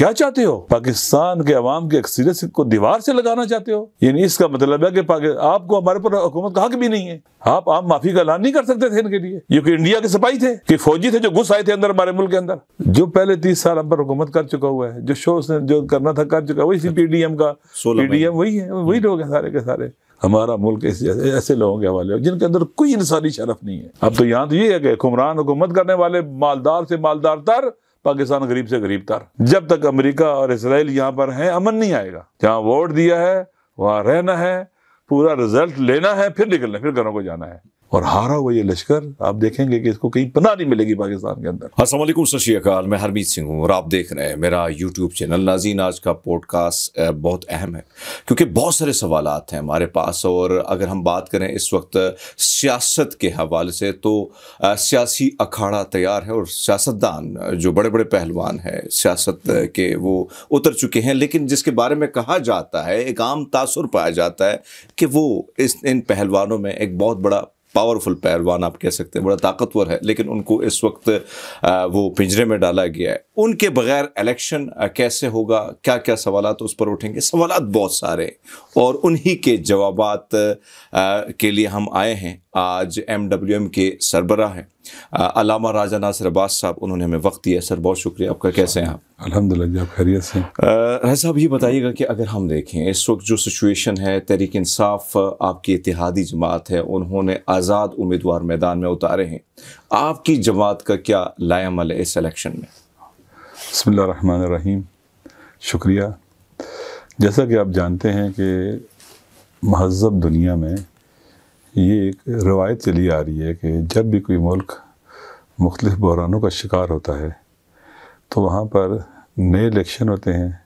क्या चाहते हो पाकिस्तान के अवाम के अक्सरियत को दीवार से लगाना चाहते हो यानी इसका मतलब है कि आपको हमारे पर हुकूमत का हक भी नहीं है आप आम माफी का ऐलान नहीं कर सकते थे इनके लिए ये कि इंडिया के सिपाही थे कि फौजी थे जो घुस आए थे अंदर हमारे मुल्क के अंदर जो पहले तीस साल हम पर हुकूमत कर चुका हुआ है जो शो उसने जो करना था कर चुका वही इसी पीडीएम का पीडीएम वही है वही हम्म। लोग हैं सारे के सारे हमारा मुल्क ऐसे ऐसे लोगों के हवाले जिनके अंदर कोई इंसानी शरफ नहीं है अब तो यहाँ तो ये है कि हुमरान हुकूमत करने वाले मालदार से मालदार तर पाकिस्तान गरीब से गरीब तार जब तक अमेरिका और इसराइल यहाँ पर हैं अमन नहीं आएगा जहाँ वोट दिया है वहाँ रहना है पूरा रिजल्ट लेना है फिर निकलना है फिर घरों को जाना है और हारा हुआ ये लश्कर आप देखेंगे कि इसको कहीं पना नहीं मिलेगी पाकिस्तान के अंदर असल सत्याकाल मैं हरमीत सिंह हूँ और आप देख रहे हैं मेरा यूट्यूब चैनल नाजीन आज का पॉडकास्ट बहुत अहम है क्योंकि बहुत सारे सवाल हैं हमारे पास और अगर हम बात करें इस वक्त सियासत के हवाले से तो सियासी अखाड़ा तैयार है और सियासतदान जो बड़े बड़े पहलवान हैं सियासत के वो उतर चुके हैं लेकिन जिसके बारे में कहा जाता है एक आम तासर पाया जाता है कि वो इस इन पहलवानों में एक बहुत बड़ा पावरफुल पहलवान आप कह सकते हैं बड़ा ताकतवर है लेकिन उनको इस वक्त वो पिंजरे में डाला गया है उनके बगैर इलेक्शन कैसे होगा क्या क्या सवाल तो उस पर उठेंगे सवाल बहुत सारे हैं और उन्हीं के जवाब के लिए हम आए हैं आज एम डब्ल्यू एम के सरबरा हैं अलामा राजा नासिर अब्बास साहब उन्होंने हमें वक्त दिया सर बहुत शुक्रिया आपका कैसे हैं आप अल्हम्दुलिल्लाह आप खैरियत से राय साहब ये बताइएगा कि अगर हम देखें इस वक्त जो सिचुएशन है तहरीक इंसाफ आपकी इतिहादी जमात है उन्होंने आज़ाद उम्मीदवार मैदान में उतारे हैं आपकी जमात का क्या लायामल है इस इलेक्शन में रहीम शुक्रिया जैसा कि आप जानते हैं कि महजब दुनिया में ये एक रवायत चली आ रही है कि जब भी कोई मुल्क मुख्तलिफ बहरानों का शिकार होता है तो वहाँ पर नए इलेक्शन होते हैं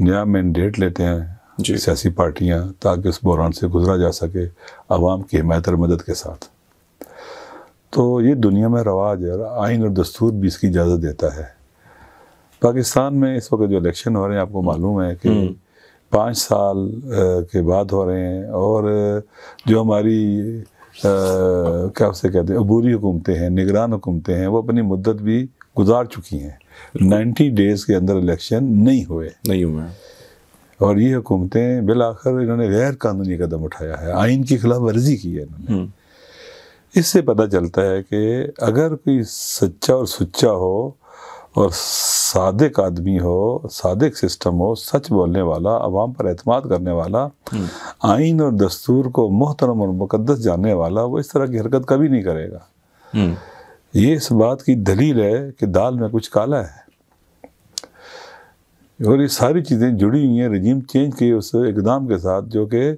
नया मैंडेट लेते हैं सियासी पार्टियाँ ताकि उस बहरान से गुजरा जा सके आवाम की हमायत और मदद के साथ तो ये दुनिया में रवाज है आइन और दस्तूर भी इसकी इजाज़त देता है पाकिस्तान में इस वक्त जो इलेक्शन हो रहे हैं आपको मालूम है कि हम्म। पाँच साल के बाद हो रहे हैं और जो हमारी आ, क्या उसे कहते हैं अबूरी हुकूमतें हैं निगरान हुकूमतें हैं वो अपनी मुद्दत भी गुजार चुकी हैं नाइन्टी डेज़ के अंदर इलेक्शन नहीं हुए नहीं हुए और ये हुकूमतें बिल आखिर इन्होंने गैर कानूनी कदम उठाया है आइन की खिलाफ वर्जी की है इन्होंने हम्म। इससे पता चलता है कि अगर कोई सच्चा और सुच्चा हो और सादिक आदमी हो सादिक सिस्टम हो सच बोलने वाला आवाम पर अतमाद करने वाला हम्म। आइन और दस्तूर को मोहतरम और मुकदस जानने वाला वो इस तरह की हरकत कभी नहीं करेगा हम्म। ये इस बात की दलील है कि दाल में कुछ काला है और ये सारी चीज़ें जुड़ी हुई हैं रजीम चेंज के उस इकदाम के साथ जो कि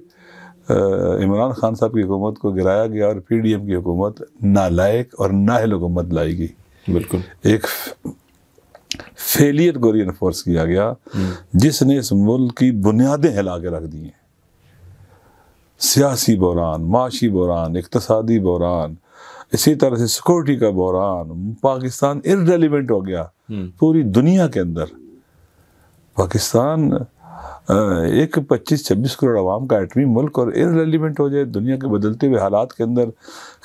इमरान खान साहब की हुकूमत को गिराया गया और पी डी एम की हुकूमत नालायक और नाहल हुकूमत लाएगी बिल्कुल एक फेलियर को रीइनफोर्स किया गया जिसने इस मुल्क की बुनियादें हिला के रख दी हैं सियासी बहरान माशी बहरान इकतसादी बहरान इसी तरह से सिक्योरिटी का बहरान पाकिस्तान इरेलीवेंट हो गया हम्म। पूरी दुनिया के अंदर पाकिस्तान एक पच्चीस छब्बीस करोड़ आवाम का एटमी मुल्क और इरेलीवेंट हो जाए दुनिया के बदलते हुए हालात के अंदर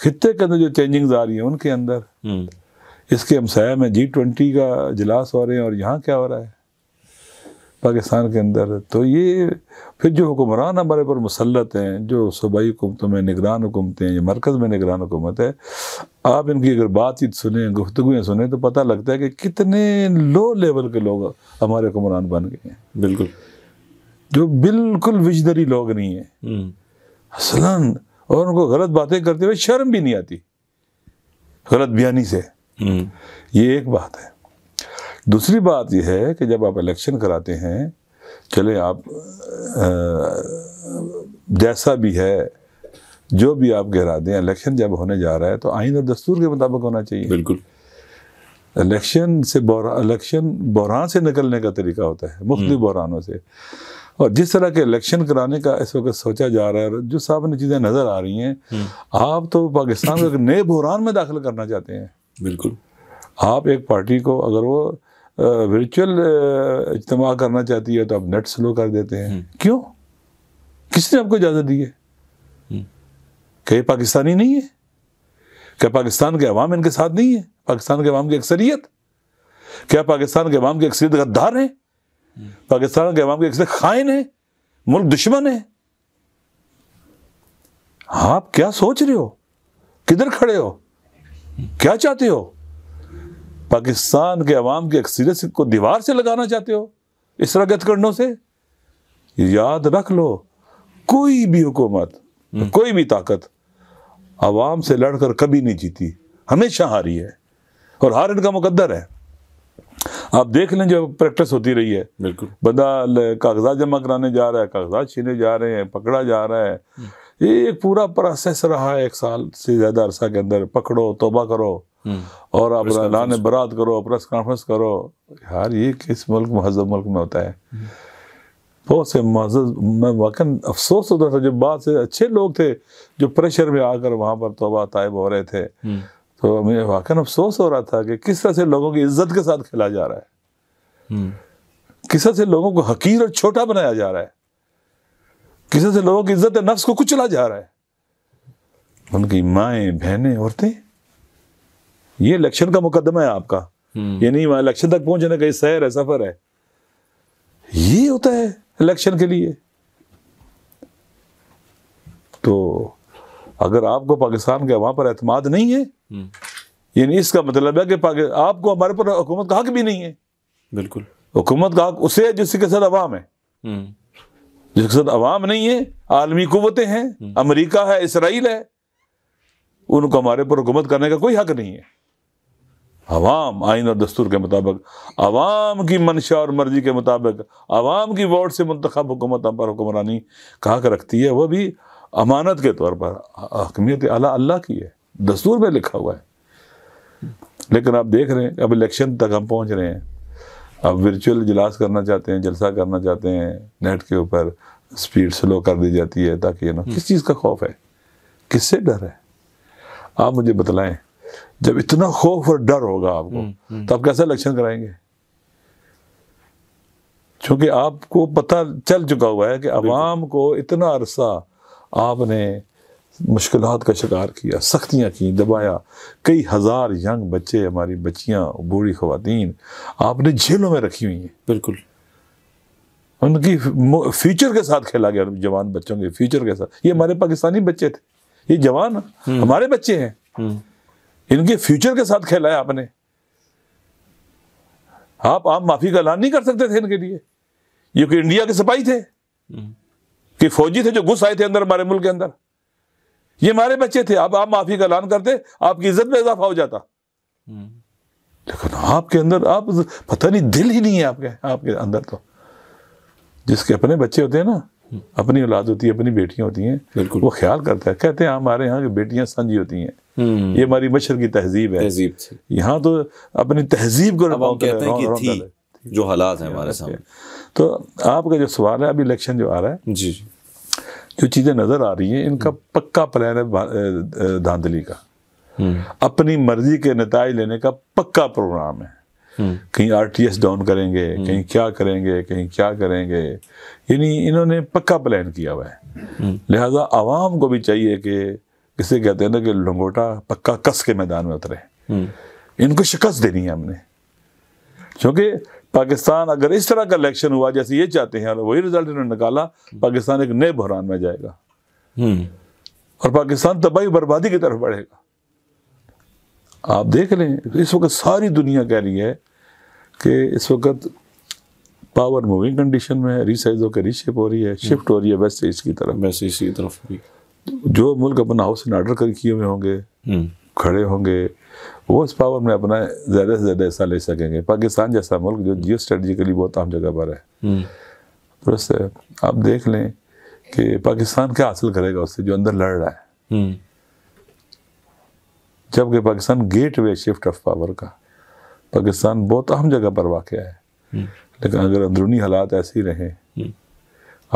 खत्े के अंदर जो चेंजिंग्स आ रही हैं उनके अंदर हम्म। इसके हमसाया में जी ट्वेंटी का इजलास हो रहे हैं और यहाँ क्या हो रहा है पाकिस्तान के अंदर तो ये फिर जो हुक्मरान हमारे पर मुसलत हैं जो सूबाई हुकूमतों में निगरान हुकूमतें हैं या मरकज़ में निगरान हुकूमत है आप इनकी अगर बातचीत सुने गुफ्तगुएँ सुने तो पता लगता है कि कितने लो लेवल के लोग हमारे हुक्मरान बन गए हैं बिल्कुल जो बिल्कुल विजदरी लोग नहीं हैं हम्म। असलन और उनको गलत बातें करते हुए शर्म भी नहीं आती गलत बयानी से हम्म। ये एक बात है दूसरी बात यह है कि जब आप इलेक्शन कराते हैं चले आप जैसा भी है जो भी आप गहरा दें इलेक्शन जब होने जा रहा है तो आइन और दस्तूर के मुताबिक होना चाहिए बिल्कुल इलेक्शन से बहरा इलेक्शन बहरान से निकलने का तरीका होता है मुख्तु हम्म। बहरानों से और जिस तरह के इलेक्शन कराने का इस वक्त सोचा जा रहा है और जो सामने चीज़ें नज़र आ रही हैं हम्म। आप तो पाकिस्तान को एक नए बहरान में दाखिल करना चाहते हैं बिल्कुल आप एक पार्टी को अगर वो वर्चुअल इज्तम करना चाहती है तो आप नेट स्लो कर देते हैं हम्म। क्यों किसने आपको इजाज़त दी है हम्म। कहीं पाकिस्तानी नहीं है क्या पाकिस्तान के अवाम इनके साथ नहीं है पाकिस्तान के अवाम की अक्सरियत क्या पाकिस्तान के अवाम की अक्सरियत गद्दार है हम्म। पाकिस्तान के अवाम की अक्सरियत खाइन है मुल्क दुश्मन है आप क्या सोच रहे हो किधर खड़े हो क्या चाहते हो पाकिस्तान के अवाम की अक्सरियत को दीवार से लगाना चाहते हो इस तरह गतकंडों से याद रख लो कोई भी हुकूमत हम्म। कोई भी ताकत आवाम से लड़कर कभी नहीं जीती हमेशा हारी है और हार इनका मुकद्दर है आप देख लें जो प्रैक्टिस होती रही है बिल्कुल बंदा कागजात जमा कराने जा रहा है कागजात छीने जा रहे हैं पकड़ा जा रहा है हम्म। ये एक पूरा प्रोसेस रहा है एक साल से ज़्यादा अरसा के अंदर पकड़ो तोबा करो हम्म। और आप लाने बरात करो प्रेस कॉन्फ्रेंस करो यार ये किस मुल्क महजब मुल्क में होता है हम्म। बहुत से मजद मैं वाक़ अफसोस होता था जब बात से अच्छे लोग थे जो प्रेशर में आकर वहाँ पर तोबा तायब हो रहे थे हम्म। तो मुझे वाकन अफसोस हो रहा था कि किस तरह से लोगों की इज्जत के साथ खेला जा रहा है किस तरह से लोगों को हकीर और छोटा बनाया जा रहा है किसी से लोगों की इज्जत नफ्स को कुचला जा रहा है उनकी माए बहनें औरतें ये इलेक्शन का मुकदमा है आपका हम्म। ये नहीं वहां इलेक्शन तक पहुंचने का सैर है सफर है ये होता है इलेक्शन के लिए तो अगर आपको पाकिस्तान के वहां पर एतमाद नहीं है हम्म। यानी इसका मतलब है कि आपको हमारे पर हुकूमत का हक भी नहीं है बिल्कुल हुकूमत का हक उसे है जिसके साथ अवाम है हम्म। जिसके साथ अवाम नहीं है आलमी कुतें हैं हम्म। अमरीका है इसराइल है उनको हमारे ऊपर हुकूमत करने का कोई हक नहीं है अवाम आइन और दस्तूर के मुताबिक अवाम की मंशा और मर्जी के मुताबिक अवाम की वोट से मंतखब हुकूमत हम पर हुक्मरानी कहा कर रखती है वह भी अमानत के तौर पर अहमियत अला अल्लाह की है दस्तूर में लिखा हुआ है लेकिन आप देख रहे हैं अब इलेक्शन तक हम पहुंच रहे हैं अब वर्चुअल इजलास करना चाहते हैं जलसा करना चाहते हैं नेट के ऊपर स्पीड स्लो कर दी जाती है ताकि ना हम्म। किस चीज़ का खौफ है किससे डर है आप मुझे बतलाएं जब इतना खौफ और डर होगा आपको हम्म, हम्म। तो आप कैसा इलेक्शन कराएंगे क्योंकि आपको पता चल चुका हुआ है कि आवाम को इतना अरसा आपने मुश्किल का शिकार किया सख्तियाँ की दबाया कई हज़ार यंग बच्चे हमारी बच्चियाँ बूढ़ी खुवान आपने जेलों में रखी हुई हैं बिल्कुल उनकी फ्यूचर के साथ खेला गया जवान बच्चों के फ्यूचर के साथ ये हमारे पाकिस्तानी बच्चे थे ये जवान हम्म। हमारे बच्चे हैं हम्म। इनके फ्यूचर के साथ खेला है आपने आप आप माफी का ऐलान नहीं कर सकते थे इनके लिए ये कि इंडिया के सिपाही थे हम्म। कि फौजी थे जो घुस आए थे अंदर हमारे मुल्क के अंदर ये हमारे बच्चे थे अब आप माफी का ऐलान करते आपकी इज्जत में इजाफा हो जाता हम्म। लेकिन आपके अंदर आप पता नहीं दिल ही नहीं है आपके आपके अंदर तो जिसके अपने बच्चे होते हैं ना हम्म। अपनी औलाद होती है अपनी बेटियां होती हैं वो ख्याल करता है कहते हैं हाँ, हमारे यहाँ की बेटियां संजी होती हैं हम्म। ये हमारी मशर की तहजीब है तहजीब यहाँ तो अपनी तहजीब को कहते हैं जो हालात है हमारे सामने तो आपका जो सवाल है अभी इलेक्शन जो आ रहा है जी जो चीज़ें नज़र आ रही हैं इनका हम्म। पक्का प्लान है धांधली का हम्म। अपनी मर्जी के नतज लेने का पक्का प्रोग्राम है हम्म। कहीं आरटीएस डाउन करेंगे कहीं क्या करेंगे कहीं क्या करेंगे यानी इन्होंने पक्का प्लान किया हुआ है लिहाजा आवाम को भी चाहिए कि किसे कहते हैं ना कि लंगोटा पक्का कस के मैदान में उतरे इनको शिकस्त देनी है हमने क्योंकि पाकिस्तान अगर इस तरह का इलेक्शन हुआ जैसे ये चाहते हैं और वही रिजल्ट इन्होंने निकाला पाकिस्तान एक नए बहरान में जाएगा हम्म। और पाकिस्तान तबाही बर्बादी की तरफ बढ़ेगा आप देख लें इस वक्त सारी दुनिया कह रही है कि इस वक्त पावर मूविंग कंडीशन में है रिसाइज होकर रीशेप हो रही है शिफ्ट हम्म। हो रही है वैसे इसकी तरफ वैसे इसकी तरफ भी जो मुल्क अपना हाउस एंड आर्डर कर किए हुए होंगे हम्म। खड़े होंगे वो इस पावर में अपना ज़्यादा से ज़्यादा हिस्सा ले सकेंगे पाकिस्तान जैसा मुल्क जो जियो स्ट्रेटिकली बहुत अहम जगह पर है है हम्म। तो आप देख लें कि पाकिस्तान क्या हासिल करेगा उससे जो अंदर लड़ रहा है हम्म। जबकि Pakistan gateway shift of power का पाकिस्तान बहुत अहम जगह पर वाक़ है हम्म। लेकिन अगर अंदरूनी हालात ऐसे ही रहें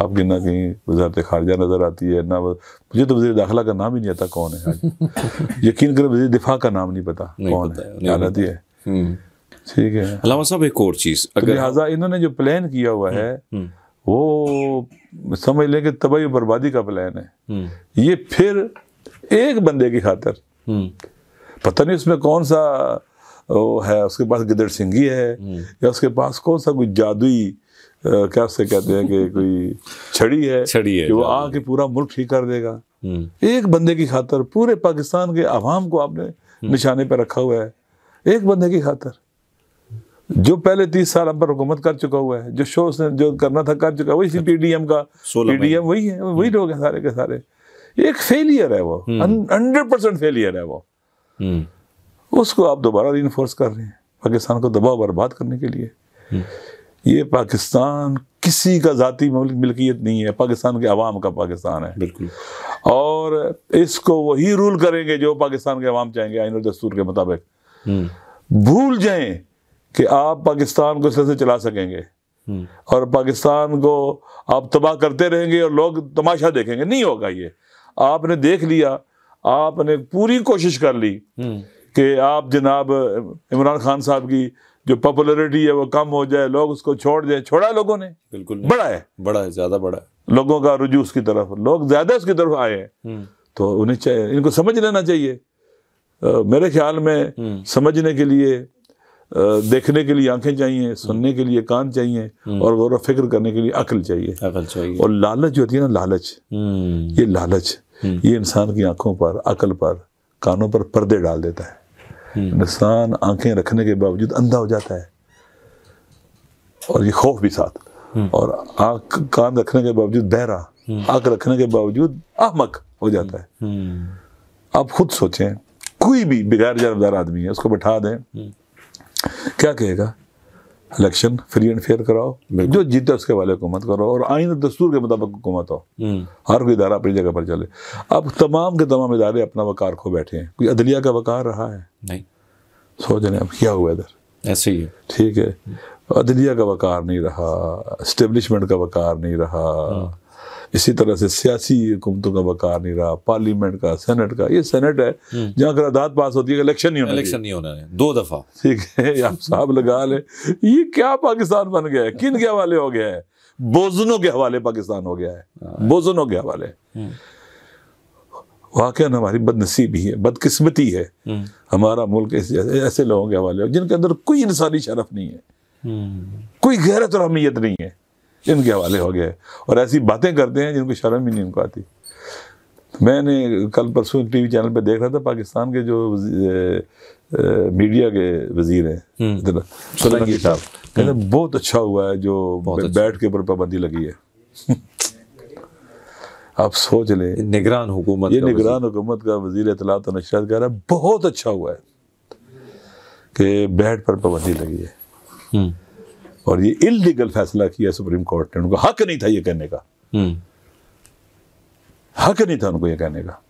आपकी ना कहीं वजारत खारजा नज़र आती है ना मुझे तो वजी दाखिला का नाम ही नहीं आता कौन है यकीन करें वजी दिफा का नाम नहीं पता नहीं कौन पता, है हम्म। ठीक है साहब एक और चीज़ तो अगर लिहाजा इन्होंने जो प्लान किया हुआ हम्म, है हम्म। वो समझ लें कि तबाही बर्बादी का प्लान है ये फिर एक बंदे की खातर पता नहीं उसमें कौन सा वो है उसके पास गिदड़ सिंगी है या उसके पास कौन सा कोई जादुई क्या उससे कहते हैं कि कोई छड़ी है छड़ी है वो आके पूरा मुल्क ठीक कर देगा हम्म। एक बंदे की खातर पूरे पाकिस्तान के अवाम को आपने हम्म। निशाने पर रखा हुआ है एक बंदे की खातर जो पहले तीस साल अब हुकूमत कर चुका हुआ है जो शो उसने जो करना था कर चुका वही पीडीएम अच्छा। का पीडीएम वही है वही हम्म। लोग हैं सारे के सारे एक फेलियर है वो हंड्रेड परसेंट फेलियर है वो उसको आप दोबारा री कर रहे हैं पाकिस्तान को दबाव बर्बाद करने के लिए ये पाकिस्तान किसी का ज़ाती मिल्कियत नहीं है पाकिस्तान के अवाम का पाकिस्तान है बिल्कुल और इसको वही रूल करेंगे जो पाकिस्तान के अवाम चाहेंगे आइन दस्तूर के मुताबिक हम्म। भूल जाएं कि आप पाकिस्तान को से चला सकेंगे हम्म। और पाकिस्तान को आप तबाह करते रहेंगे और लोग तमाशा देखेंगे नहीं होगा ये आपने देख लिया आपने पूरी कोशिश कर ली हम्म। कि आप जनाब इमरान खान साहब की जो पॉपुलरिटी है वो कम हो जाए लोग उसको छोड़ जाए छोड़ा है लोगों ने बिल्कुल बड़ा है बड़ा है ज्यादा बड़ा है लोगों का रुझू उसकी तरफ लोग ज्यादा उसकी तरफ आए हैं हम्म। तो उन्हें चाहिए इनको समझ लेना चाहिए आ, मेरे ख्याल में हम्म। समझने के लिए आ, देखने के लिए आंखें चाहिए सुनने के लिए कान चाहिए हम्म। और गौर फिक्र करने के लिए अकल चाहिए अकल चाहिए और लालच जो होती है ना लालच ये लालच ये इंसान की आंखों पर अकल पर कानों पर पर्दे डाल देता है हम्म। इंसान आंखें रखने के बावजूद अंधा हो जाता है और ये खौफ भी साथ हम्म। और आंख कान रखने के बावजूद बहरा हम्म। आंख रखने के बावजूद अहमक हो जाता है आप खुद सोचें कोई भी बगैर जानदार आदमी है उसको बैठा दें क्या कहेगा इलेक्शन फ्री एंड फेयर कराओ जो जीते उसके वाले हुकूमत कराओ और आइन दस्तूर के मुताबिक हुकूमत हो हम्म। हर कोई इदारा अपनी जगह पर चले अब तमाम के तमाम इदारे अपना वकार खो बैठे हैं कोई अदलिया का वकार रहा है नहीं सोच रहे अब क्या हुआ इधर ऐसे ही है ठीक है अदलिया का वकार नहीं रहा इस्टेब्लिशमेंट का वकार नहीं रहा हाँ। इसी तरह से सियासी हुकूमतों का बकार नहीं रहा पार्लियामेंट का सेनेट का ये सेनेट है हम्म। जहाँ करारदाद पास होती है इलेक्शन नहीं होना इलेक्शन नहीं होना है दो दफ़ा ठीक है आप साहब लगा ले ये क्या पाकिस्तान बन गया है किन के हवाले हो गया है बोजनों के हवाले पाकिस्तान हो गया है हाँ। बोजनों के हवाले हम्म। वाक़ हमारी बदनसीबी है बदकिस्मती है हम्म। हमारा मुल्क ऐसे ऐसे लोगों के हवाले जिनके अंदर कोई इंसानी शरफ नहीं है कोई गैरत और अहमियत नहीं है इनके हवाले हो गया और ऐसी बातें करते हैं जिनको शर्म ही नहीं उनको आती मैंने कल परसों टीवी चैनल पर देख रहा था पाकिस्तान के जो मीडिया के वजीर हैं हम्म। सोलंकी साहब कहते हम्म। बहुत अच्छा हुआ है जो अच्छा। बैठ के ऊपर पाबंदी लगी है आप सोच लें निगरान हुकूमत ये निगरान हुकूमत का वजीर इतलात तो नशरत कह रहा है बहुत अच्छा हुआ है कि बैठ पर पाबंदी लगी है हम्म। और ये इलीगल फैसला किया सुप्रीम कोर्ट ने उनको हक नहीं था ये कहने का हम्म। हक नहीं था उनको ये कहने का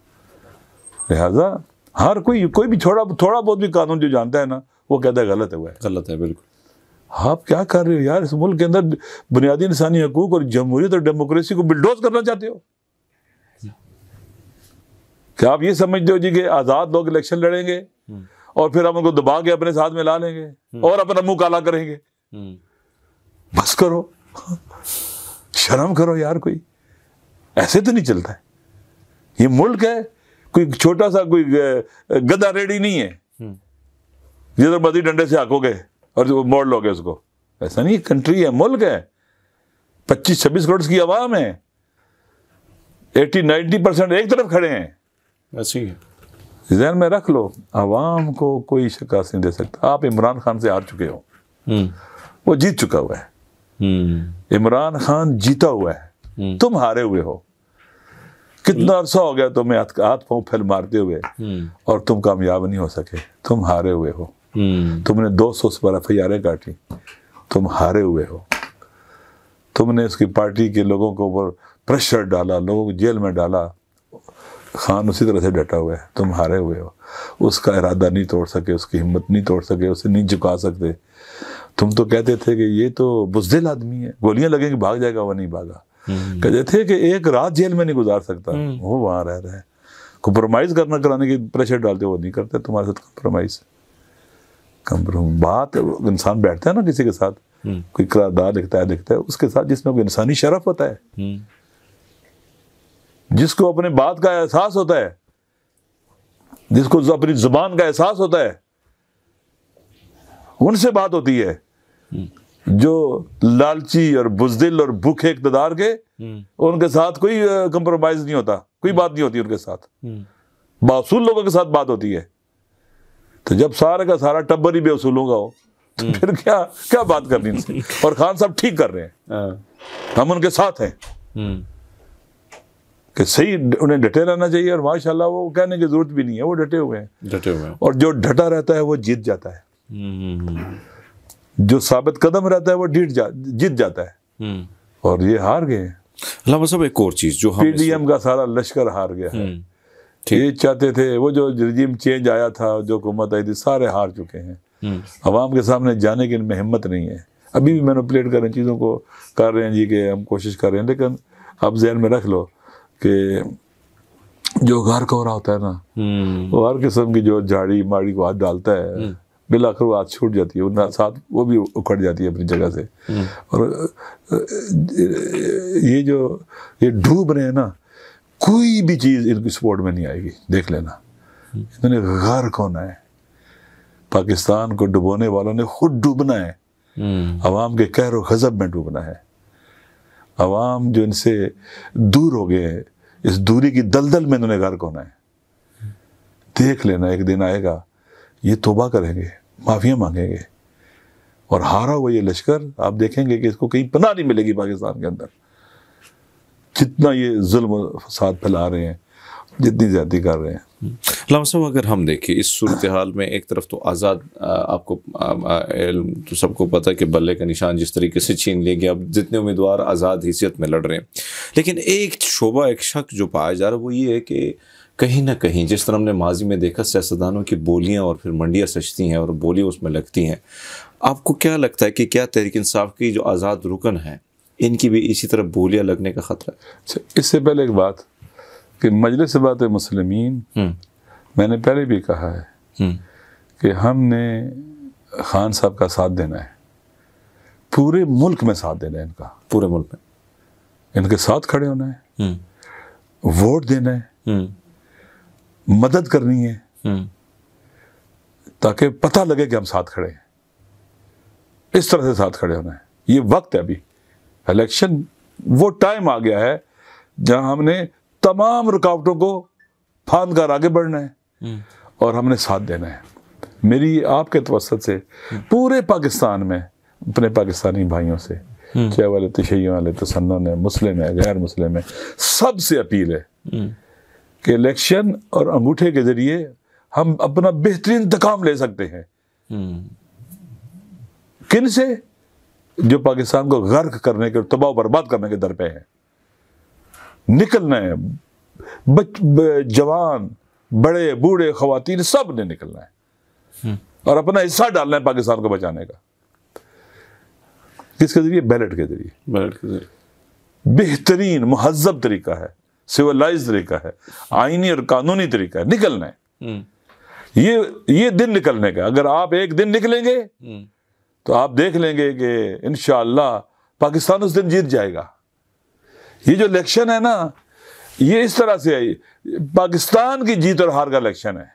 लिहाजा हर कोई कोई भी थोड़ा थोड़ा बहुत भी कानून जो जानता है ना वो कहता है गलत है वह गलत है बिल्कुल आप क्या कर रहे हो यार इस मुल्क के अंदर बुनियादी इंसानी हकूक और जमहूरियत और डेमोक्रेसी को बिल्डोज करना चाहते हो क्या आप ये समझते हो जी कि आज़ाद लोग इलेक्शन लड़ेंगे हम्म। और फिर हम उनको दबा के अपने साथ में ला लेंगे हम्म। और अपना मुंह काला करेंगे बस करो शर्म करो यार कोई ऐसे तो नहीं चलता है ये मुल्क है कोई छोटा सा कोई गदा रेडी नहीं है जिधर हम्म। तो मदी डंडे से हाकोगे और मोड़ लोगे उसको ऐसा नहीं कंट्री है मुल्क है पच्चीस छब्बीस करोड़ की आवाम है एट्टी नाइन्टी परसेंट एक तरफ खड़े हैं जहन में रख लो आवाम को कोई शिकायत नहीं दे सकता आप इमरान खान से हार चुके हो हम्म। वो जीत चुका हुआ है हम्म। इमरान खान जीता हुआ है हम्म। तुम हारे हुए हो कितना हम्म। अरसा हो गया तुम्हें हाथ पाओ फैल मारते हुए और तुम कामयाब नहीं हो सके तुम हारे हुए हो तुमने दो सौ उस पर काटी तुम हारे हुए हो तुमने उसकी पार्टी के लोगों को ऊपर प्रेशर डाला लोगों को जेल में डाला खान उसी तरह से डटा हुआ है तुम हारे हुए हो उसका इरादा नहीं तोड़ सके उसकी हिम्मत नहीं तोड़ सके उसे नहीं झुका सकते तुम तो कहते थे कि ये तो बुजदिल आदमी है गोलियां लगेंगी भाग जाएगा वो नहीं भागा हम्म। कहते थे कि एक रात जेल में नहीं गुजार सकता हम्म। वो वहां रह रहा है कंप्रोमाइज करना कराने की प्रेशर डालते वो नहीं करते तुम्हारे साथ कंप्रोमाइज कंप्रोम बात इंसान बैठता है ना किसी के साथ हम्म। कोई करारदार लिखता है लिखता है उसके साथ जिसमें कोई इंसानी शरफ होता है जिसको अपने बात का एहसास होता है जिसको अपनी जुबान का एहसास होता है उनसे बात होती है जो लालची और बुजदिल और भूखे इकतदार के उनके साथ कोई कंप्रोमाइज नहीं होता कोई बात नहीं होती उनके साथ बासूल लोगों के साथ बात होती है तो जब सारे का सारा टब्बर ही बेसूलों का हो तो हम्म। फिर क्या क्या बात करनी इनसे और खान साहब ठीक कर रहे हैं हाँ। हम उनके साथ हैं हम्म। कि सही उन्हें डटे रहना चाहिए और माशाल्लाह वो कहने की जरूरत भी नहीं है वो डटे हुए हैं डटे हुए हैं और जो डटा रहता है वो जीत जाता है हम्म, जो साबित कदम रहता है वो जीत जा जीत जाता है हम्म। और ये हार गए साहब एक और चीज जो पीडीएम का सारा लश्कर हार गया है हम्म। ये चाहते थे वो जो रिजीम चेंज आया था जो हुकूमत आई थी सारे हार चुके हैं हम्म। आवाम के सामने जाने की इनमें हिम्मत नहीं है अभी भी प्लेट कर रहे हैं चीज़ों को कर रहे हैं जी के हम कोशिश कर रहे हैं लेकिन आप जहन में रख लो कि जो घर कोहरा रहा होता है ना वो हर किस्म की जो झाड़ी माड़ी को हाथ डालता है बिलाकर वो हाथ छूट जाती है वो साथ वो भी उखड़ जाती है अपनी जगह से हम्म। और ये जो ये डूब रहे हैं ना कोई भी चीज़ इनकी सपोर्ट में नहीं आएगी देख लेना इन्होंने घर कौन है पाकिस्तान को डुबोने वालों ने खुद डूबना है आवाम हम्म। के कहर गजब में डूबना है आवाम जो इनसे दूर हो गए हैं इस दूरी की दलदल में इन्होंने गर्क होना है देख लेना एक दिन आएगा ये तोबा करेंगे माफिया मांगेंगे और हारा हुआ ये लश्कर आप देखेंगे कि इसको कहीं पना नहीं मिलेगी पाकिस्तान के अंदर जितना ये जुल्म फसाद फैला रहे हैं जितनी ज्यादा कर रहे हैं लामसम अगर हम देखें इस सूरत हाल में एक तरफ तो आज़ाद आपको तो सबको पता है कि बल्ले का निशान जिस तरीके से छीन लिया गया अब जितने उम्मीदवार आज़ाद हैसियत में लड़ रहे हैं लेकिन एक शोबा एक शक जो पाया जा रहा है वो ये है कि कहीं ना कहीं जिस तरह हमने माजी में देखा सियासतदानों की बोलियाँ और फिर मंडियाँ सचती हैं और बोलियाँ उसमें लगती हैं आपको क्या लगता है कि क्या तहरीक इंसाफ की जो आज़ाद रुकन है इनकी भी इसी तरह बोलियाँ लगने का ख़तरा है अच्छा, इससे पहले एक बात कि मजलिस बात मुसलमिन हम्म। मैंने पहले भी कहा है हम्म। कि हमने खान साहब का साथ देना है पूरे मुल्क में साथ देना है इनका पूरे मुल्क में इनके साथ खड़े होना है हम्म। वोट देना है मदद करनी है हम्म। ताकि पता लगे कि हम साथ खड़े हैं इस तरह से साथ खड़े होना है ये वक्त है अभी इलेक्शन वो टाइम आ गया है जहां हमने तमाम रुकावटों को फांद कर आगे बढ़ना है हम्म। और हमने साथ देना है मेरी आपके तवसत से हम्म। पूरे पाकिस्तान में अपने पाकिस्तानी भाइयों से चाहे वाले तशैयों वाले तसन्न ने मुस्लिम है गैर मुस्लिम है सबसे अपील है कि इलेक्शन और अंगूठे के जरिए हम अपना बेहतरीन इंतकाम ले सकते हैं हम्म। किन से जो पाकिस्तान को गर्क करने के तबाह बर्बाद करने के दर पे है निकलना है बच जवान बड़े बूढ़े खातन सब ने निकलना है हम्म। और अपना हिस्सा डालना है पाकिस्तान को बचाने का किसके जरिए बैलेट के जरिए बैलेट के जरिए बेहतरीन महजब तरीका है सिविलाइज तरीका है आईनी और कानूनी तरीका है निकलना है हम्म। ये ये दिन निकलने का अगर आप एक दिन निकलेंगे हम्म। तो आप देख लेंगे कि इन पाकिस्तान उस दिन जीत जाएगा ये जो इलेक्शन है ना ये इस तरह से आई पाकिस्तान की जीत और हार का इलेक्शन है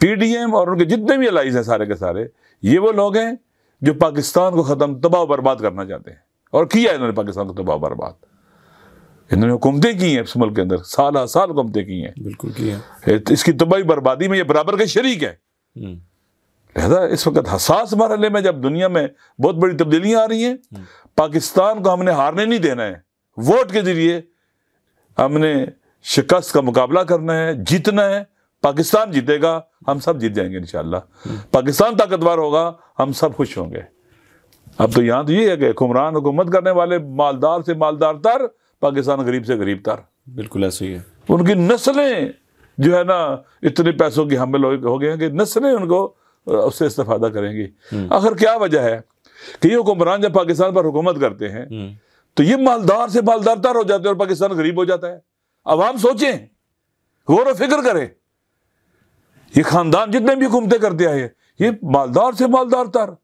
पीडीएम हम्म। और उनके जितने भी अलाइज हैं सारे के सारे ये वो लोग हैं जो पाकिस्तान को ख़त्म तबाह बर्बाद करना चाहते हैं और किया है इन्होंने पाकिस्तान को तबाह बर्बाद इन्होंने हुकूमतें की हैं इस मुल्क के अंदर साल हर साल हुकूमतें की हैं बिल्कुल की हैं तो इसकी तबाही बर्बादी में ये बराबर के शरीक है हम्म। लिहाजा इस वक्त हसास मरहले में जब दुनिया में बहुत बड़ी तब्दीलियां आ रही हैं हम्म। पाकिस्तान को हमने हारने नहीं देना है वोट के जरिए हमने शिकस्त का मुकाबला करना है जीतना है पाकिस्तान जीतेगा हम सब जीत जाएंगे इन हम्म। पाकिस्तान ताकतवर होगा हम सब खुश होंगे अब तो यहाँ तो ये है कि हुमरान हुकूमत करने वाले मालदार से मालदार तर पाकिस्तान गरीब से गरीब तार बिल्कुल ऐसे ही है उनकी नस्लें जो है ना इतने पैसों की हमल हो गए हैं कि नस्लें उनको उससे इस्तेफादा करेंगी हम्म। आखिर क्या वजह है कि ये हुक्मरान जब पाकिस्तान पर हुकूमत करते हैं हम्म। तो ये मालदार से मालदार तार हो जाते हैं और पाकिस्तान गरीब हो जाता है अवाम सोचें गौर व फिक्र करें ये खानदान जितने भी हुकूमतें करते आए ये मालदार से मालदार तार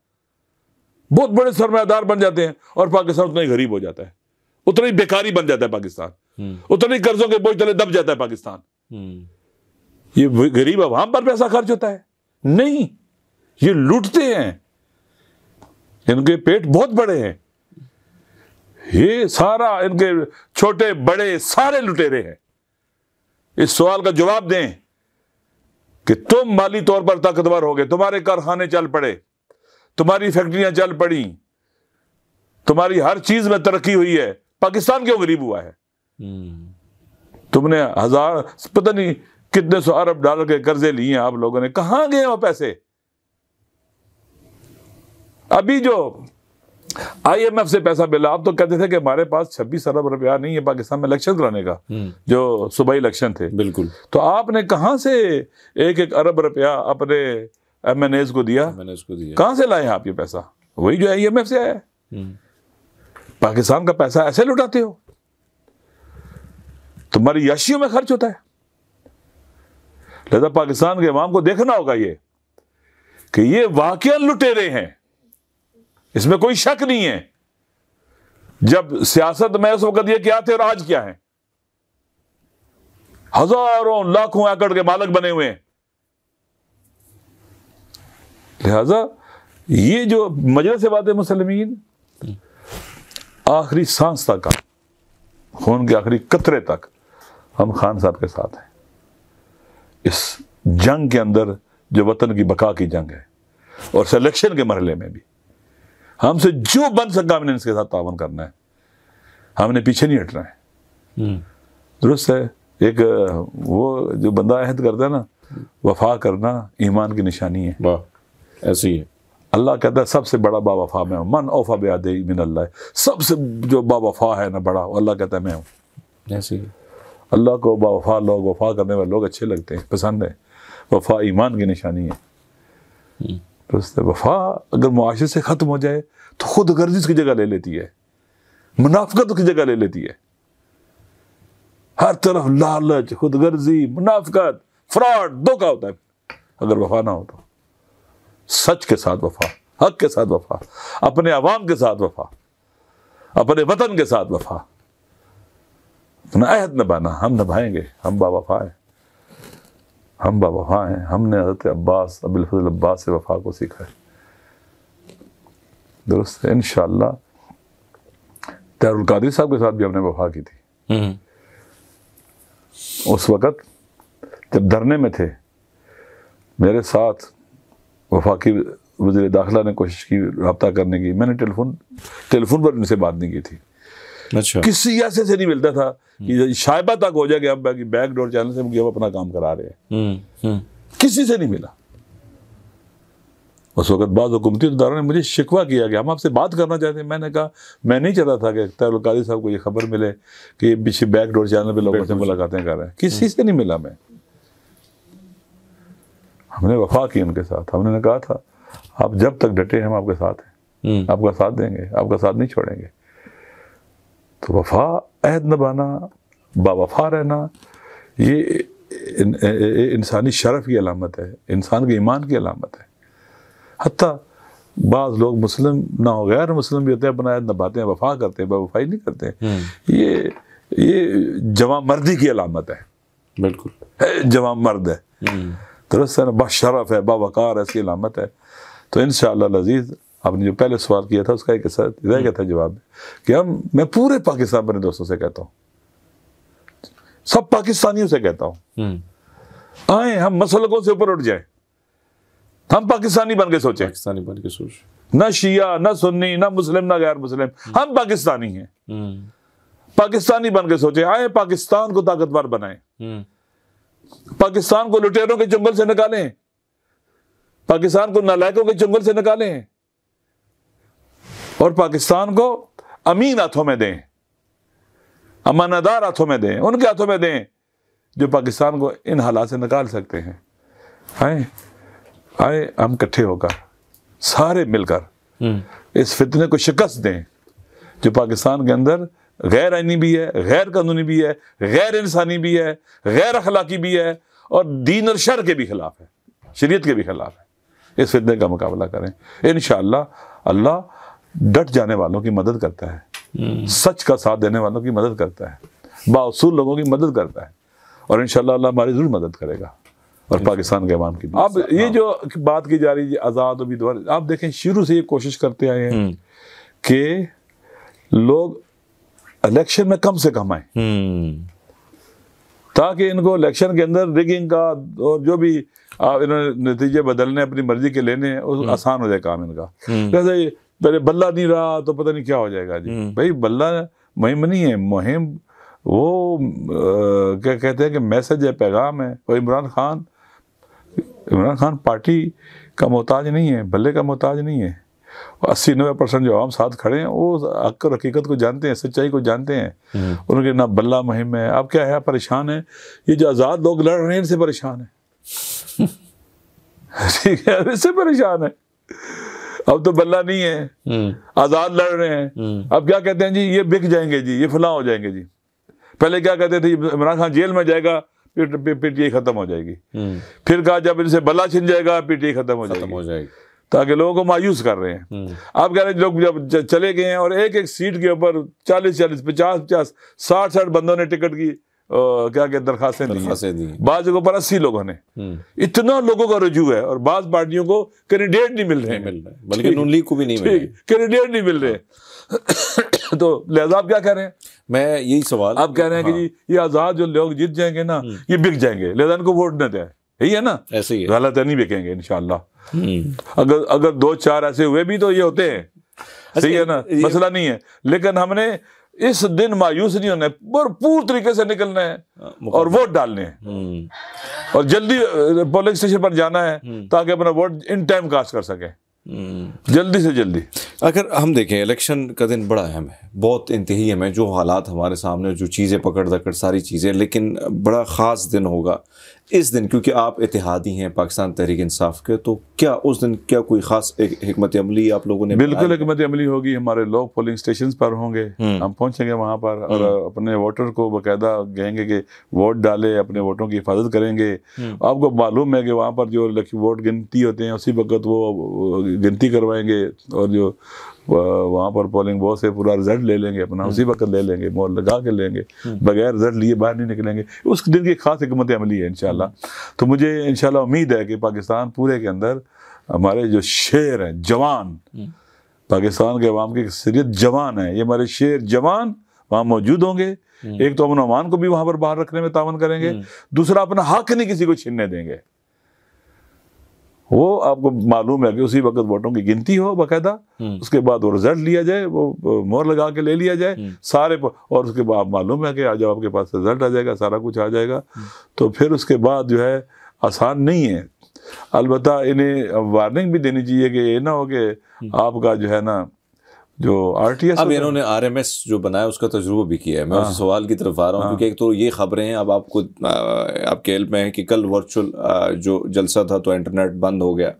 बहुत बड़े सरमादार बन जाते हैं और पाकिस्तान उतना ही गरीब हो जाता है उतना ही बेकारी बन जाता है पाकिस्तान हम्म। उतना ही कर्जों के बोझ तले दब जाता है पाकिस्तान हम्म। ये गरीब अवाम पर पैसा खर्च होता है नहीं ये लूटते हैं इनके पेट बहुत बड़े हैं ये सारा इनके छोटे बड़े सारे लुटेरे हैं इस सवाल का जवाब दें कि तुम माली तौर पर ताकतवर हो गए तुम्हारे कारखाने चल पड़े तुम्हारी फैक्ट्रियां चल पड़ी तुम्हारी हर चीज में तरक्की हुई है पाकिस्तान क्यों गरीब हुआ है हम्म। तुमने हजार पता नहीं कितने सौ अरब डॉलर के कर्जे लिए हैं आप लोगों ने कहा गए वो पैसे अभी जो आईएमएफ से पैसा मिला आप तो कहते थे कि हमारे पास छब्बीस अरब रुपया नहीं है पाकिस्तान में इलेक्शन कराने का हम्म। जो सुबह इलेक्शन थे बिल्कुल तो आपने कहा से एक एक अरब रुपया अपने एम एन एज को दिया, दिया। से लाए आप ये पैसा वही जो आई एम एफ से आया हम्म। पाकिस्तान का पैसा ऐसे लुटाते हो तुम्हारी यशियों में खर्च होता है लिहाजा पाकिस्तान के इमाम को देखना होगा ये कि ये वाकया लुटेरे हैं इसमें कोई शक नहीं है जब सियासत में उस वक्त ये क्या थे और आज क्या है हजारों लाखों एकड़ के मालक बने हुए हैं लिहाजा ये जो मजरस बात मुसलमिन आखिरी सांस तक खून के आखिरी कतरे तक हम खान साहब के साथ हैं इस जंग के अंदर जो वतन की बका की जंग है और सिलेक्शन के मरहले में भी हमसे जो बन सका हमने इसके साथ तावन करना है हमने पीछे नहीं हटना है हम्म। दुरुस्त है एक वो जो बंदा अहद करता है ना वफा करना ईमान की निशानी है ऐसी है अल्लाह कहता है सबसे बड़ा फा मैं हूँ मन औफा आदे मिन अल्लाह सबसे जो बावफा है ना बड़ा अल्लाह कहता है मैं हूँ जैसे अल्लाह को बाफा लोग वफा करने वाले लोग अच्छे लगते हैं पसंद है वफा ईमान की निशानी है दोस्त hmm. तो वफा अगर मुआशरे से ख़त्म हो जाए तो खुद गर्जी उसकी जगह ले लेती है मुनाफकत उसकी जगह ले लेती है हर तरफ लालच खुदगर्जी मुनाफकत फ्रॉड धोखा होता है अगर वफा ना हो तो सच के साथ वफा हक के साथ वफा अपने आवाम के साथ वफा अपने वतन के साथ वफा अपना अहद नभाना हम नभाएंगे हम बावफा हैं हम बावफा हैं हमने हजरत अब्बास अबिलफजल अब्बास से वफा को सीखा है दुरुस्त है इन तैरुलकादरी साहब के साथ भी हमने वफा की थी हम्म। उस वक़्त जब धरने में थे मेरे साथ वफाकी वजीर दाखिला ने कोशिश की रबता करने की मैंने टेलीफोन टेलीफोन पर इनसे बात नहीं की थी अच्छा किसी ऐसे से नहीं मिलता था कि हम्म। शायबा तक हो जाए कि अब बैकडोर चैनल से हम अपना काम करा रहे हैं हम्म, हम्म। किसी से नहीं मिला उस वक्त बाद हुकूमती इदारों ने मुझे शिकवा किया कि हम आपसे बात करना चाहते हैं मैंने कहा मैं नहीं चाहता था कि अख्तर साहब को ये खबर मिले कि पीछे बैकडोर चैनल पर लोगों से मुलाकातें कर रहे हैं किसी से नहीं मिला मैं हमने वफा की उनके साथ हमने कहा था आप जब तक डटे हम आपके साथ हैं हम्म। आपका साथ देंगे आपका साथ नहीं छोड़ेंगे तो वफा अहद नबाना बावफा रहना ये इंसानी शरफ की अलामत है इंसान के ईमान की अलामत है हती बाज़ लोग मुस्लिम ना हो गैर मुस्लिम भी होते हैं अपना नभाते हैं वफा करते हैं बेवफाई नहीं करते हैं हम्म। ये ये जवा मर्दी की अलामत है बिल्कुल जवा मर्द है दुरुस्त है ना बाशरफ है बावकार है इसकी है तो इन शजीज़ आपने जो पहले सवाल किया था उसका एक रह गया था जवाब में कि हम मैं पूरे पाकिस्तान अपने दोस्तों से कहता हूँ सब पाकिस्तानियों से कहता हूँ हम्म। आए हम मसलकों से ऊपर उठ जाए हम पाकिस्तानी बन के सोचे पाकिस्तानी बन के सोच ना शिया ना सुन्नी ना मुस्लिम ना गैर मुस्लिम हम्म। हम पाकिस्तानी हैं हम्म। पाकिस्तानी बन के सोचे आए पाकिस्तान को ताकतवर बनाए पाकिस्तान को लुटेरों के चंगल से निकालें पाकिस्तान को नालायकों के चंगल से निकालें और पाकिस्तान को अमीन हाथों में दें अमानदार हाथों में दें उनके हाथों में दें जो पाकिस्तान को इन हालात से निकाल सकते हैं आए आए हम इकट्ठे होकर सारे मिलकर हम्म। इस फितने को शिकस्त दें जो पाकिस्तान के अंदर गैर आइनी भी है गैर कानूनी भी है गैर इंसानी भी है गैर अखलाकी भी है और दीन और शर के भी खिलाफ है शरीयत के भी खिलाफ है इस फितने का मुकाबला करें इन अल्लाह डट जाने वालों की मदद करता है हम्म। सच का साथ देने वालों की मदद करता है बासूल लोगों की मदद करता है और इन अल्लाह हमारी ज़रूर मदद करेगा और पाकिस्तान के अवाम की अब ये हाँ। जो बात की जा रही है आज़ाद उम्मीदवार आप देखें शुरू से ये कोशिश करते आए हैं हम्म। कि लोग इलेक्शन में कम से कम आए हम्म। ताकि इनको इलेक्शन के अंदर रिगिंग का और जो भी इन्होंने नतीजे बदलने अपनी मर्जी के लेने उस हम्म। आसान हो जाए काम इनका हम्म। जैसे पहले बल्ला नहीं रहा तो पता नहीं क्या हो जाएगा जी भाई बल्ला मुहिम नहीं है मुहिम वो क्या कहते हैं कि मैसेज है पैगाम है और इमरान खान इमरान खान पार्टी का मोहताज नहीं है बल्ले का मोहताज नहीं है अस्सी नब्बे परसेंट जो आम साथ खड़े हैं वो हक हकीकत को जानते हैं सच्चाई को जानते हैं हम्म। उनके ना बल्ला मुहिम है अब क्या है परेशान है ये जो आज़ाद लोग लड़ रहे हैं इनसे परेशान है ठीक है इससे परेशान है अब तो बल्ला नहीं है हम्म। आज़ाद लड़ रहे हैं हम्म। अब क्या कहते हैं जी ये बिक जाएंगे जी ये फला हो जाएंगे जी पहले क्या कहते थे इमरान खान जेल में जाएगा पीटीआई खत्म हो जाएगी फिर कहा जब इनसे बल्ला छिन जाएगा पीटीआई खत्म हो जाएगी ताकि लोगों को मायूस कर रहे हैं हम्म। आप कह रहे हैं लोग जब चले गए हैं और एक एक सीट के ऊपर चालीस चालीस पचास पचास साठ साठ बंदों ने टिकट की क्या क्या दरखास्तें दी बाद जगह पर अस्सी लोगों ने हम्म। इतना लोगों का रुझू है और बाद पार्टियों को कैंडिडेट नहीं मिल रहे मिल रहे बल्कि नून लीग को भी नहीं मिल रही कैंडिडेट नहीं मिल रहे हाँ। तो लिहाजा आप क्या कह रहे हैं मैं यही सवाल आप कह रहे हैं कि हाँ। जी ये आजाद जो लोग जीत जाएंगे ना हम्म। ये बिक जाएंगे लिहाजा इनको वोट न दे यही है ना ऐसे ही गलत नहीं बिकेंगे इनशाला हम्म। अगर अगर दो चार ऐसे हुए भी तो ये होते हैं सही अच्छा, है ना मसला नहीं है लेकिन हमने इस दिन मायूस नहीं होना है भरपूर तरीके से निकलना है हाँ, और वोट डालने हैं हम्म। और जल्दी पोलिंग स्टेशन पर जाना है हम्म। ताकि अपना वोट इन टाइम कास्ट कर सके जल्दी से जल्दी अगर हम देखें इलेक्शन का दिन बड़ा अहम है बहुत इंतही अहम है जो हालात हमारे सामने जो चीज़ें पकड़ दकड़ सारी चीज़ें लेकिन बड़ा ख़ास दिन होगा इस दिन क्योंकि आप इतिहादी हैं पाकिस्तान तहरीक इंसाफ के तो क्या उस दिन क्या कोई खास हमत अमली आप लोगों ने बिल्कुल हमत अमली होगी हमारे लोग पोलिंग स्टेशन पर होंगे हम्म। हम पहुंचेंगे वहाँ पर और हम्म। अपने वोटर को बाकायदा कहेंगे कि वोट डाले अपने वोटों की हिफाजत करेंगे हम्म। आपको मालूम है कि वहाँ पर जो वोट गिनती होते हैं उसी वक्त वो गिनती करवाएंगे और जो वहाँ पर पोलिंग बहुत से पूरा रिजल्ट ले लेंगे अपना हम्म। उसी वक्त ले लेंगे मोहर लगा के लेंगे हम्म। बगैर रिजल्ट लिए बाहर नहीं निकलेंगे उस दिन की खास हमत अमली है इन तो मुझे इन उम्मीद है कि पाकिस्तान पूरे के अंदर हमारे जो शेर हैं जवान हम्म। पाकिस्तान के अवाम की अक्सरियत जवान है ये हमारे शेर जवान वहाँ मौजूद होंगे एक तो अमन अमान को भी वहाँ पर बाहर रखने में तावन करेंगे दूसरा अपना हक नहीं किसी को छीनने देंगे वो आपको मालूम है कि उसी वक्त वोटों की गिनती हो बाकायदा हम्म। उसके बाद वो रिजल्ट लिया जाए वो मोर लगा के ले लिया जाए हम्म। सारे और उसके बाद मालूम है कि आज आपके पास रिजल्ट आ जाएगा सारा कुछ आ जाएगा हम्म। तो फिर उसके बाद जो है आसान नहीं है अलबत् इन्हें वार्निंग भी देनी चाहिए कि ये ना हो कि आपका जो है ना जो आर टी एस अब इन्होंने आर एम एस जो बनाया उसका तजुर्बा भी किया है मैं उस हाँ। सवाल की तरफ आ रहा हूँ हाँ। क्योंकि एक तो ये खबरें हैं अब आपको आपके हेल्प में है कि कल वर्चुअल जो जलसा था तो इंटरनेट बंद हो गया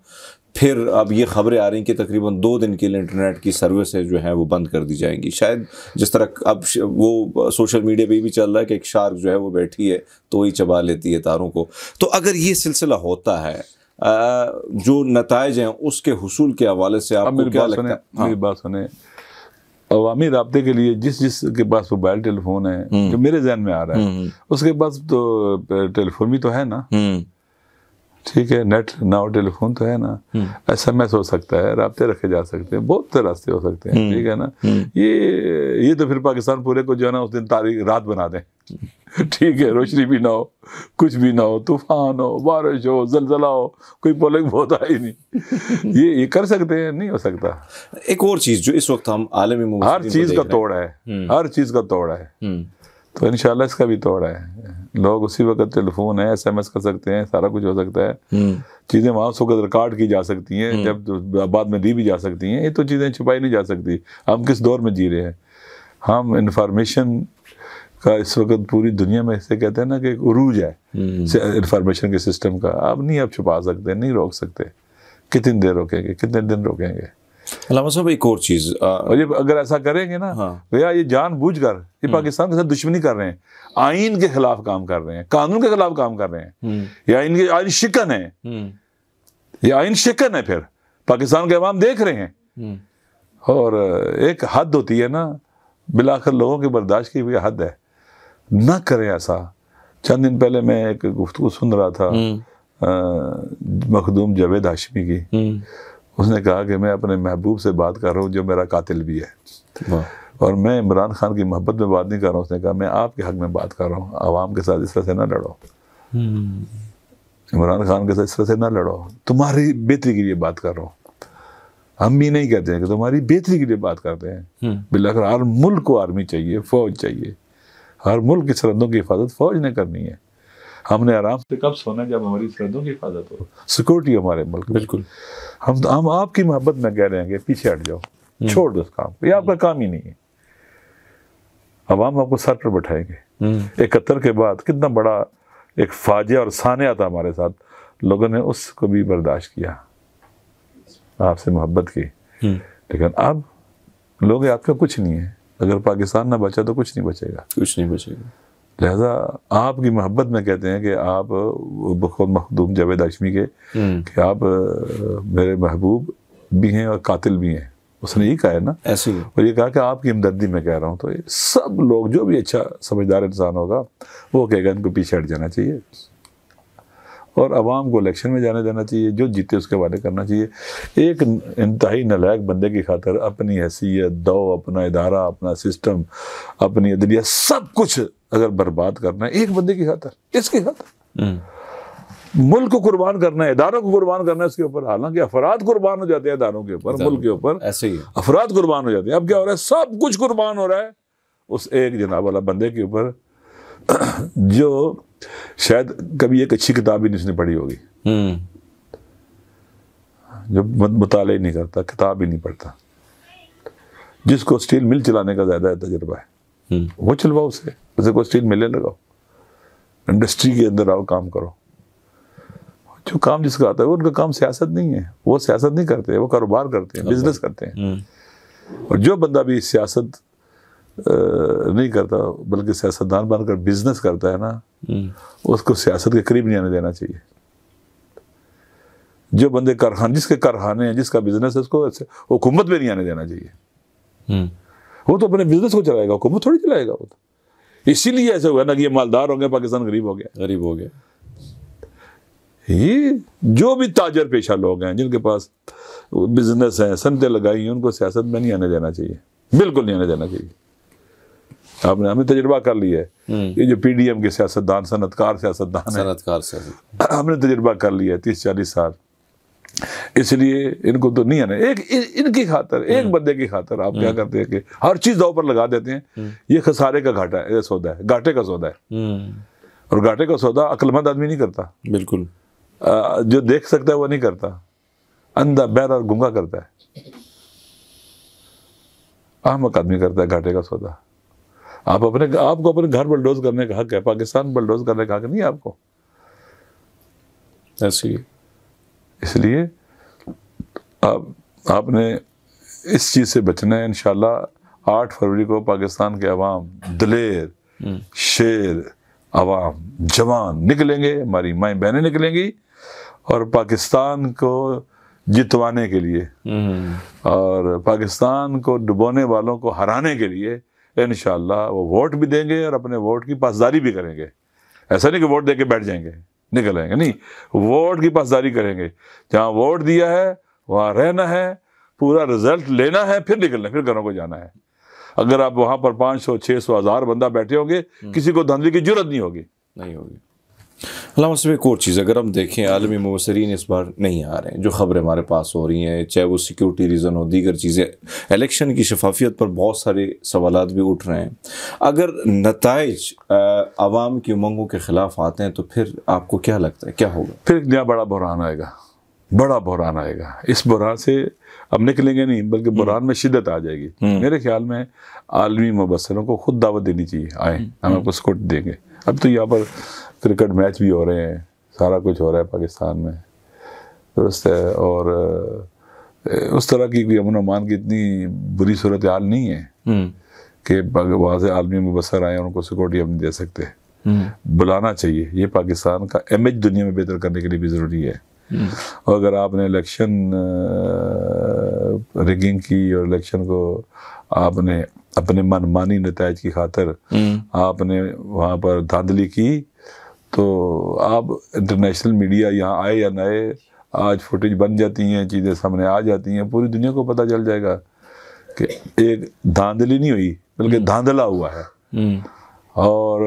फिर अब ये खबरें आ रही कि तकरीबन दो दिन के लिए इंटरनेट की सर्विस है जो है वो बंद कर दी जाएंगी शायद जिस तरह अब वो सोशल मीडिया पे भी चल रहा है कि एक शार्क जो है वो बैठी है तो ही चबा लेती है तारों को तो अगर ये सिलसिला होता है जो नतज हैं उसके हसूल के हवाले से आपको मेरी क्या लगता है मेरी हाँ। बात सुने अवामी रबते के लिए जिस जिस के पास मोबाइल टेलीफोन है हम्म। जो मेरे जहन में आ रहा है हम्म। उसके पास तो टेलीफोन भी तो है ना हम्म। ठीक है नेट ना और टेलीफोन तो है ना एस एम एस हो सकता है रबते रखे जा सकते हैं बहुत से रास्ते हो सकते हैं ठीक है ना ये ये तो फिर पाकिस्तान पूरे को जो है ना उस दिन तारीख रात बना दें ठीक है रोशनी भी ना हो कुछ भी ना हो तूफान हो बारिश हो जलजला हो कोई बोले बहुत आई नहीं ये ये कर सकते हैं नहीं हो सकता एक और चीज जो इस वक्त हम आलम हर चीज हम्म। का तोड़ है हर चीज का तोड़ है तो इनशाला इसका भी तोड़ा है लोग उसी वक्त टेलीफोन है एसएमएस कर सकते हैं सारा कुछ हो सकता है हम्म। चीज़ें वहां से रिकॉर्ड की जा सकती हैं हम्म। जब तो बाद में दी भी जा सकती हैं ये तो चीज़ें छुपाई नहीं जा सकती हम किस दौर में जी रहे हैं हम इंफॉर्मेशन का इस वक्त पूरी दुनिया में इसे कहते हैं ना कि उरूज है इंफॉर्मेशन हम्म। के सिस्टम का आप नहीं आप छुपा सकते नहीं रोक सकते कितनी देर रोकेंगे कितने दिन रोकेंगे साहब एक और चीज़ और ये अगर ऐसा करेंगे ना हाँ। भैया ये बूझ कर ये हम्म। पाकिस्तान के साथ दुश्मनी कर रहे हैं आइन के खिलाफ काम कर रहे हैं कानून के खिलाफ काम कर रहे हैं हम्म। या इनके आइन शिकन है ये आइन शिकन है फिर पाकिस्तान के अवाम देख रहे हैं और एक हद होती है ना बिलाकर लोगों की बर्दाश्त की हुई हद है ना करें ऐसा चंद दिन पहले मैं एक गुफ्तु सुन रहा था हम्म। मखदूम जावेद हाशमी की हम्म। उसने कहा कि मैं अपने महबूब से बात कर रहा हूँ जो मेरा कातिल भी है और मैं इमरान खान की मोहब्बत में बात नहीं कर रहा हूँ उसने कहा मैं आपके हक में बात कर रहा हूँ आवाम के साथ इस तरह से ना लड़ो हम्म। इमरान खान के साथ इस तरह से ना लड़ो तुम्हारी बेहतरी के लिए बात कर रहा हूँ हम भी नहीं कहते हैं कि तुम्हारी बेहतरी के लिए बात करते हैं बिलाकर हर मुल्क को आर्मी चाहिए फौज चाहिए हर मुल्क की सरहदों की हिफाजत फौज ने करनी है हमने आराम से कब सोना जब हमारी सरहदों की हिफाजत हो सिक्योरिटी हमारे मुल्क बिल्कुल हम तो, हम आपकी मोहब्बत में कह रहे हैं कि पीछे हट जाओ हम्म। छोड़ दो उस काम को ये आपका काम ही नहीं है आवाम आपको सर पर बैठाएंगे हम्म। इकहत्तर के बाद कितना बड़ा एक फाजिया और सानिया था हमारे साथ लोगों ने उसको भी बर्दाश्त किया आपसे मोहब्बत की हम्म। लेकिन अब लोग आपका कुछ नहीं है अगर पाकिस्तान ना बचा तो कुछ नहीं बचेगा कुछ नहीं बचेगा लिहाजा आपकी मोहब्बत में कहते हैं कि आप बहुत मखदूम जावेद आशमी के हम्म। कि आप मेरे महबूब भी हैं और कातिल भी हैं उसने यही कहा है ना ऐसे ही और ये कहा कि आपकी हमदर्दी में कह रहा हूँ तो ये सब लोग जो भी अच्छा समझदार इंसान होगा वो कहेगा इनको पीछे हट जाना चाहिए और आवाम को इलेक्शन में जाने देना चाहिए जो जीते उसके हवाले करना चाहिए एक इंतहाई नलायक बंदे की खातर अपनी हैसियत दौ अपना इदारा अपना सिस्टम अपनी अदलिया सब कुछ अगर बर्बाद करना है एक बंदे की खातर इसकी खातर हम्म। मुल्क को कुर्बान करना है इदारों को कुर्बान करना है इसके ऊपर हालांकि अफराद कुर्बान हो जाते हैं इदारों के ऊपर मुल्क के ऊपर ऐसे ही अफराद कुर्बान हो जाते हैं अब क्या हो रहा है सब कुछ कुर्बान हो रहा है उस एक जनाब वाला बंदे के ऊपर जो शायद कभी एक अच्छी किताब ही नहीं उसने पढ़ी होगी हम्म। जो मुताले नहीं करता किताब ही नहीं पढ़ता जिसको स्टील मिल चलाने का ज़्यादा तजर्बा है हम्म। वो चलवाओ उसे उसे को स्टील मिलने लगाओ इंडस्ट्री के अंदर आओ काम करो जो काम जिसका आता है वो उनका काम सियासत नहीं है वो सियासत नहीं करते वो कारोबार करते हैं बिजनेस करते हैं हम्म। और जो बंदा भी सियासत नहीं करता बल्कि सियासतदान बनकर बिजनेस करता है ना हम्म। उसको सियासत के करीब नहीं आने देना चाहिए जो बंदे कारखाने जिसके कारखाने हैं जिसका बिजनेस है उसको हुकूमत में नहीं आने देना चाहिए हम्म। वो तो अपने बिजनेस को चलाएगा हुकूमत थोड़ी चलाएगा वो तो इसीलिए ऐसे हुआ ना कि ये मालदार हो गया पाकिस्तान गरीब हो गया गरीब हो गया ये जो भी ताजर पेशा लोग हैं जिनके पास बिजनेस है सनते लगाई हैं उनको सियासत में नहीं आने देना चाहिए बिल्कुल नहीं आने देना चाहिए आपने हमने तजर्बा कर लिया है हम्म। ये जो पीडीएम के सियासतदान सनतकार सियासतदान सनतकार हमने तजर्बा कर लिया है तीस चालीस साल इसलिए इनको तो नहीं आना एक इनकी खातर एक हम्म। बंदे की खातर आप क्या हम्म। करते हैं कि हर चीज दाव पर लगा देते हैं ये खसारे का घाटा है सौदा है घाटे का सौदा है और घाटे का सौदा अक्लमंद आदमी नहीं करता बिल्कुल जो देख सकता है वो नहीं करता अंधा बैर और गुंगा करता है अहमक आदमी करता है घाटे का सौदा आप अपने आपको अपने घर बलडोज करने का हक है पाकिस्तान बलडोज करने का हक नहीं है आपको ऐसी इसलिए आप आपने इस चीज़ से बचना है इन आठ फरवरी को पाकिस्तान के अवाम दलेर हम्म। शेर अवाम जवान निकलेंगे हमारी माएँ बहनें निकलेंगी और पाकिस्तान को जितवाने के लिए हम्म। और पाकिस्तान को डुबोने वालों को हराने के लिए इन वो वोट भी देंगे और अपने वोट की पासदारी भी करेंगे ऐसा नहीं कि वोट दे के बैठ जाएंगे निकल आएंगे नहीं वोट की पासदारी करेंगे जहाँ वोट दिया है वहाँ रहना है पूरा रिजल्ट लेना है फिर निकलना है फिर घरों को जाना है अगर आप वहाँ पर पाँच सौ छः सौ हज़ार बंदा बैठे होंगे हम्म। किसी को धंधे की जरूरत नहीं होगी नहीं होगी अलावा एक और चीज़ अगर हम देखें आलमी मुबसरीन इस बार नहीं आ रहे हैं जो खबरें हमारे पास हो रही हैं चाहे वो सिक्योरिटी रीज़न हो दीगर चीज़ें इलेक्शन की शफाफियत पर बहुत सारे सवाल भी उठ रहे हैं अगर नतज आवाम की उमंगों के ख़िलाफ़ आते हैं तो फिर आपको क्या लगता है क्या होगा फिर नया बड़ा बहरान आएगा बड़ा बहरान आएगा इस बहरान से अब निकलेंगे नहीं बल्कि हम्म। बुरान में शिदत आ जाएगी हम्म। मेरे ख्याल में आलमी मुबसरों को खुद दावत देनी चाहिए आए हम हम्म। आपको स्कोट देंगे अब तो यहाँ पर क्रिकेट मैच भी हो रहे हैं सारा कुछ हो रहा है पाकिस्तान में दुरुस्त है और उस तरह की कोई अमन अमान की इतनी बुरी सूरत हाल नहीं है हम्म। कि वहाँ से आलमी मुबसर आए उनको सिक्योरिटी हम दे सकते हम्म। बुलाना चाहिए ये पाकिस्तान का इमेज दुनिया में बेहतर करने के लिए भी ज़रूरी है हम्म। और अगर आपने इलेक्शन रिगिंग की और इलेक्शन को आपने अपने मनमानी नतज की खातर आपने वहाँ पर धांधली की तो आप इंटरनेशनल मीडिया यहाँ आए या ना आए आज फुटेज बन जाती हैं चीज़ें सामने आ जाती हैं पूरी दुनिया को पता चल जाएगा कि एक धांधली नहीं हुई बल्कि हम्म। धांधला हुआ है हम्म। और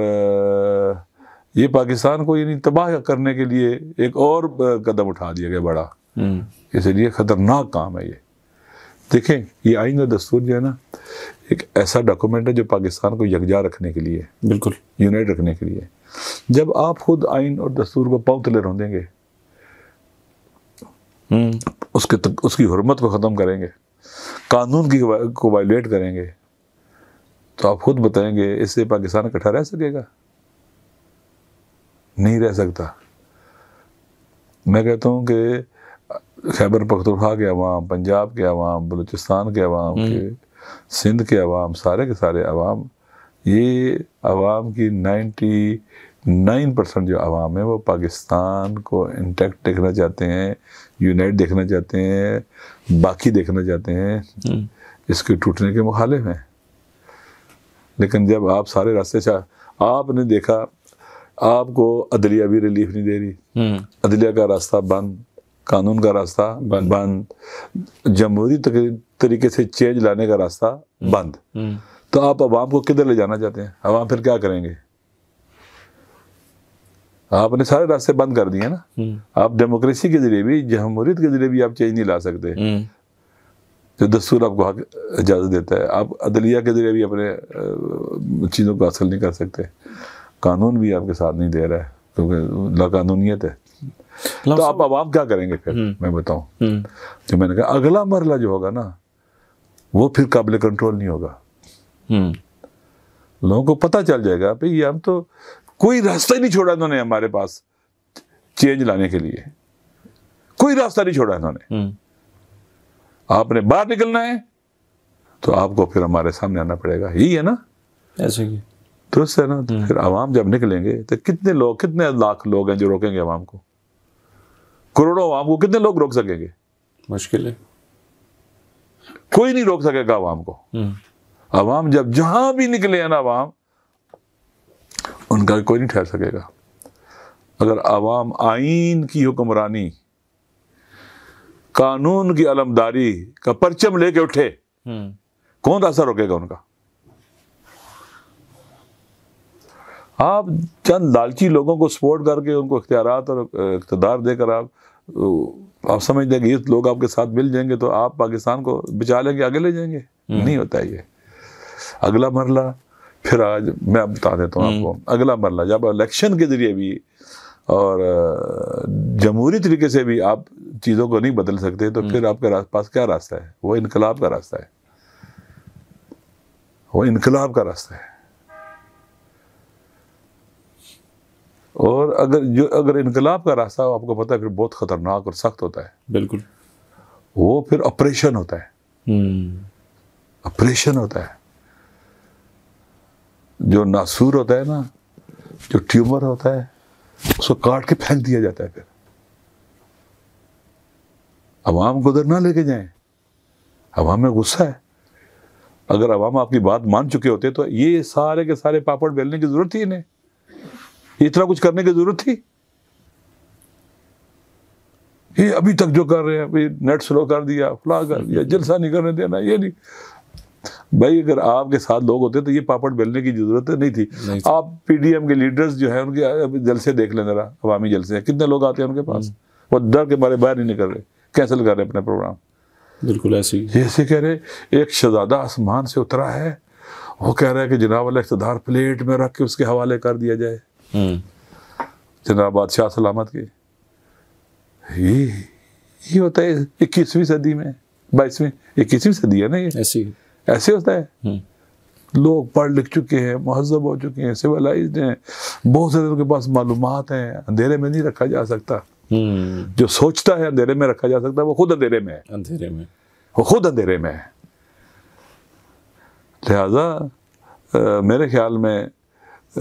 ये पाकिस्तान को यानी तबाह करने के लिए एक और कदम उठा दिया गया बड़ा हम्म। इसलिए ख़तरनाक काम है ये देखें ये आइंदा दस्तूर जो है ना एक ऐसा डॉक्यूमेंट है जो पाकिस्तान को यकजा रखने के लिए बिल्कुल यूनाइट रखने के लिए जब आप खुद आइन और दस्तूर को पाँव तले देंगे हम्म। उसके तक, उसकी हरमत को ख़त्म करेंगे कानून की को वायलेट करेंगे तो आप खुद बताएंगे इससे पाकिस्तान इकट्ठा रह सकेगा नहीं रह सकता मैं कहता हूँ कि खैबर पख्तुखा के अवाम पंजाब के अवाम बलूचिस्तान के अवाम हम्म। के सिंध के अवाम सारे के सारे अवाम ये अवाम की नाइन्टी नाइन परसेंट जो आवाम है वो पाकिस्तान को इंटैक्ट देखना चाहते हैं यूनाइट देखना चाहते हैं बाकी देखना चाहते हैं हम्म। इसके टूटने के मुखालिफ हैं लेकिन जब आप सारे रास्ते चाह आपने देखा आपको अदलिया भी रिलीफ नहीं दे रही हम्म। अदलिया का रास्ता बंद कानून का रास्ता बंद जमहूरी तरीके से चेंज लाने का रास्ता हम्म। बंद तो आप आवाम को किधर ले जाना चाहते हैं आवाम फिर क्या करेंगे आपने सारे रास्ते बंद कर दिए ना हम्म। आप डेमोक्रेसी के जरिए भी जमहूरियत के जरिए भी आप चेंज नहीं ला सकते हम्म। जो दस्तूर आपको हक इजाज़त देता है आप अदलिया के जरिए भी अपने चीज़ों को हासिल नहीं कर सकते कानून भी आपके साथ नहीं दे रहा है क्योंकि लाकानूनीत है तो आप आवाम क्या करेंगे फिर हम्म। मैं बताऊं जो मैंने कहा अगला मरला जो होगा ना वो फिर काबिल कंट्रोल नहीं होगा लोगों को पता चल जाएगा भाई हम तो कोई रास्ता ही नहीं छोड़ा इन्होंने हमारे पास चेंज लाने के लिए कोई रास्ता नहीं छोड़ा इन्होंने हम्म। आपने बाहर निकलना है तो आपको फिर हमारे सामने आना पड़ेगा यही है ना ऐसे ही दुरुस्त है ना तो हम्म। फिर आवाम जब निकलेंगे तो कितने लोग कितने लाख लोग हैं जो रोकेंगे आवाम को करोड़ों आवाम को कितने लोग रोक सकेंगे मुश्किल है कोई नहीं रोक सकेगा आवाम को हम्म। आवाम जब जहां भी निकले हैं ना आवाम उनका कोई नहीं ठहर सकेगा अगर आवाम आइन की हुक्मरानी कानून की अलमदारी का परचम लेके उठे हम्म। कौन असर रोकेगा उनका आप चंद लालची लोगों को सपोर्ट करके उनको इख्तियार और इकतदार देकर आप आप समझ दें कि ये लोग आपके साथ मिल जाएंगे तो आप पाकिस्तान को बचा लेंगे आगे ले जाएंगे हम्म। नहीं होता ये अगला मरला फिर आज मैं बता देता हूँ आपको हम्म। अगला मरला जब इलेक्शन के जरिए भी और जमहूरी तरीके से भी आप चीज़ों को नहीं बदल सकते तो हम्म। फिर आपके पास क्या रास्ता है वो इनकलाब का रास्ता है वो इनकलाब का रास्ता है और अगर जो अगर इनकलाब का रास्ता हो आपको पता है फिर बहुत ख़तरनाक और सख्त होता है बिल्कुल वो फिर ऑपरेशन होता है हम्म। ऑपरेशन होता है जो नासूर होता है ना जो ट्यूमर होता है उसको काट के फेंक दिया जाता है फिर अवाम को उधर ना लेके जाए अवाम में गुस्सा है अगर अवाम आपकी बात मान चुके होते तो ये सारे के सारे पापड़ बेलने की जरूरत थी इन्हें इतना कुछ करने की जरूरत थी ये अभी तक जो कर रहे हैं अभी नेट स्लो कर दिया फ्ला कर दिया जलसा नहीं करने देना ये नहीं भाई अगर आपके साथ लोग होते तो ये पापड़ बेलने की जरूरत नहीं थी आप पीडीएम के लीडर्स जो है उनके जलसे देख लेने अवामी जलसे कितने लोग आते हैं उनके पास हम्म। वो डर के बारे बाहर नहीं निकल रहे कैंसिल कर रहे अपने प्रोग्राम बिल्कुल ऐसे ही ऐसे कह रहे एक शहजादा आसमान से उतरा है वो कह रहा है कि जनाब वाला इकतदार प्लेट में रख के उसके हवाले कर दिया जाए हम्म। जनाब बादशाह सलामत के ये ये होता है इक्कीसवीं सदी में बाईसवीं इक्कीसवीं सदी है ना ये ऐसी ऐसे होता है हम्म। लोग पढ़ लिख चुके हैं महजब हो चुके हैं सिविलाइज हैं बहुत सारे उनके पास मालूम हैं अंधेरे में नहीं रखा जा सकता हम्म। जो सोचता है अंधेरे में रखा जा सकता है वो खुद अंधेरे में है अंधेरे में वो खुद अंधेरे में है लिहाजा मेरे ख्याल में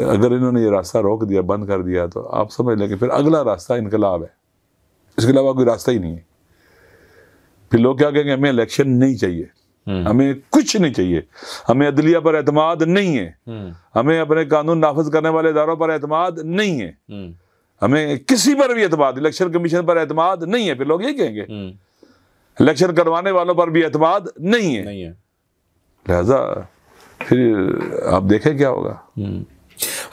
अगर इन्होंने ये रास्ता रोक दिया बंद कर दिया तो आप समझ लेंगे फिर अगला रास्ता इनकलाब है इसके अलावा कोई रास्ता ही नहीं है फिर लोग क्या कहेंगे हमें इलेक्शन नहीं चाहिए हम्म। हमें कुछ नहीं चाहिए हमें अदलिया पर एतमाद नहीं है हम्म। हमें अपने कानून नाफज करने वाले इदारों पर एतमाद नहीं है हम्म। हमें किसी पर भी एतमाद इलेक्शन कमीशन पर एतमाद नहीं है फिर लोग ये कहेंगे इलेक्शन करवाने वालों पर भी एतमाद नहीं है, नहीं है। लिहाजा फिर आप देखें क्या होगा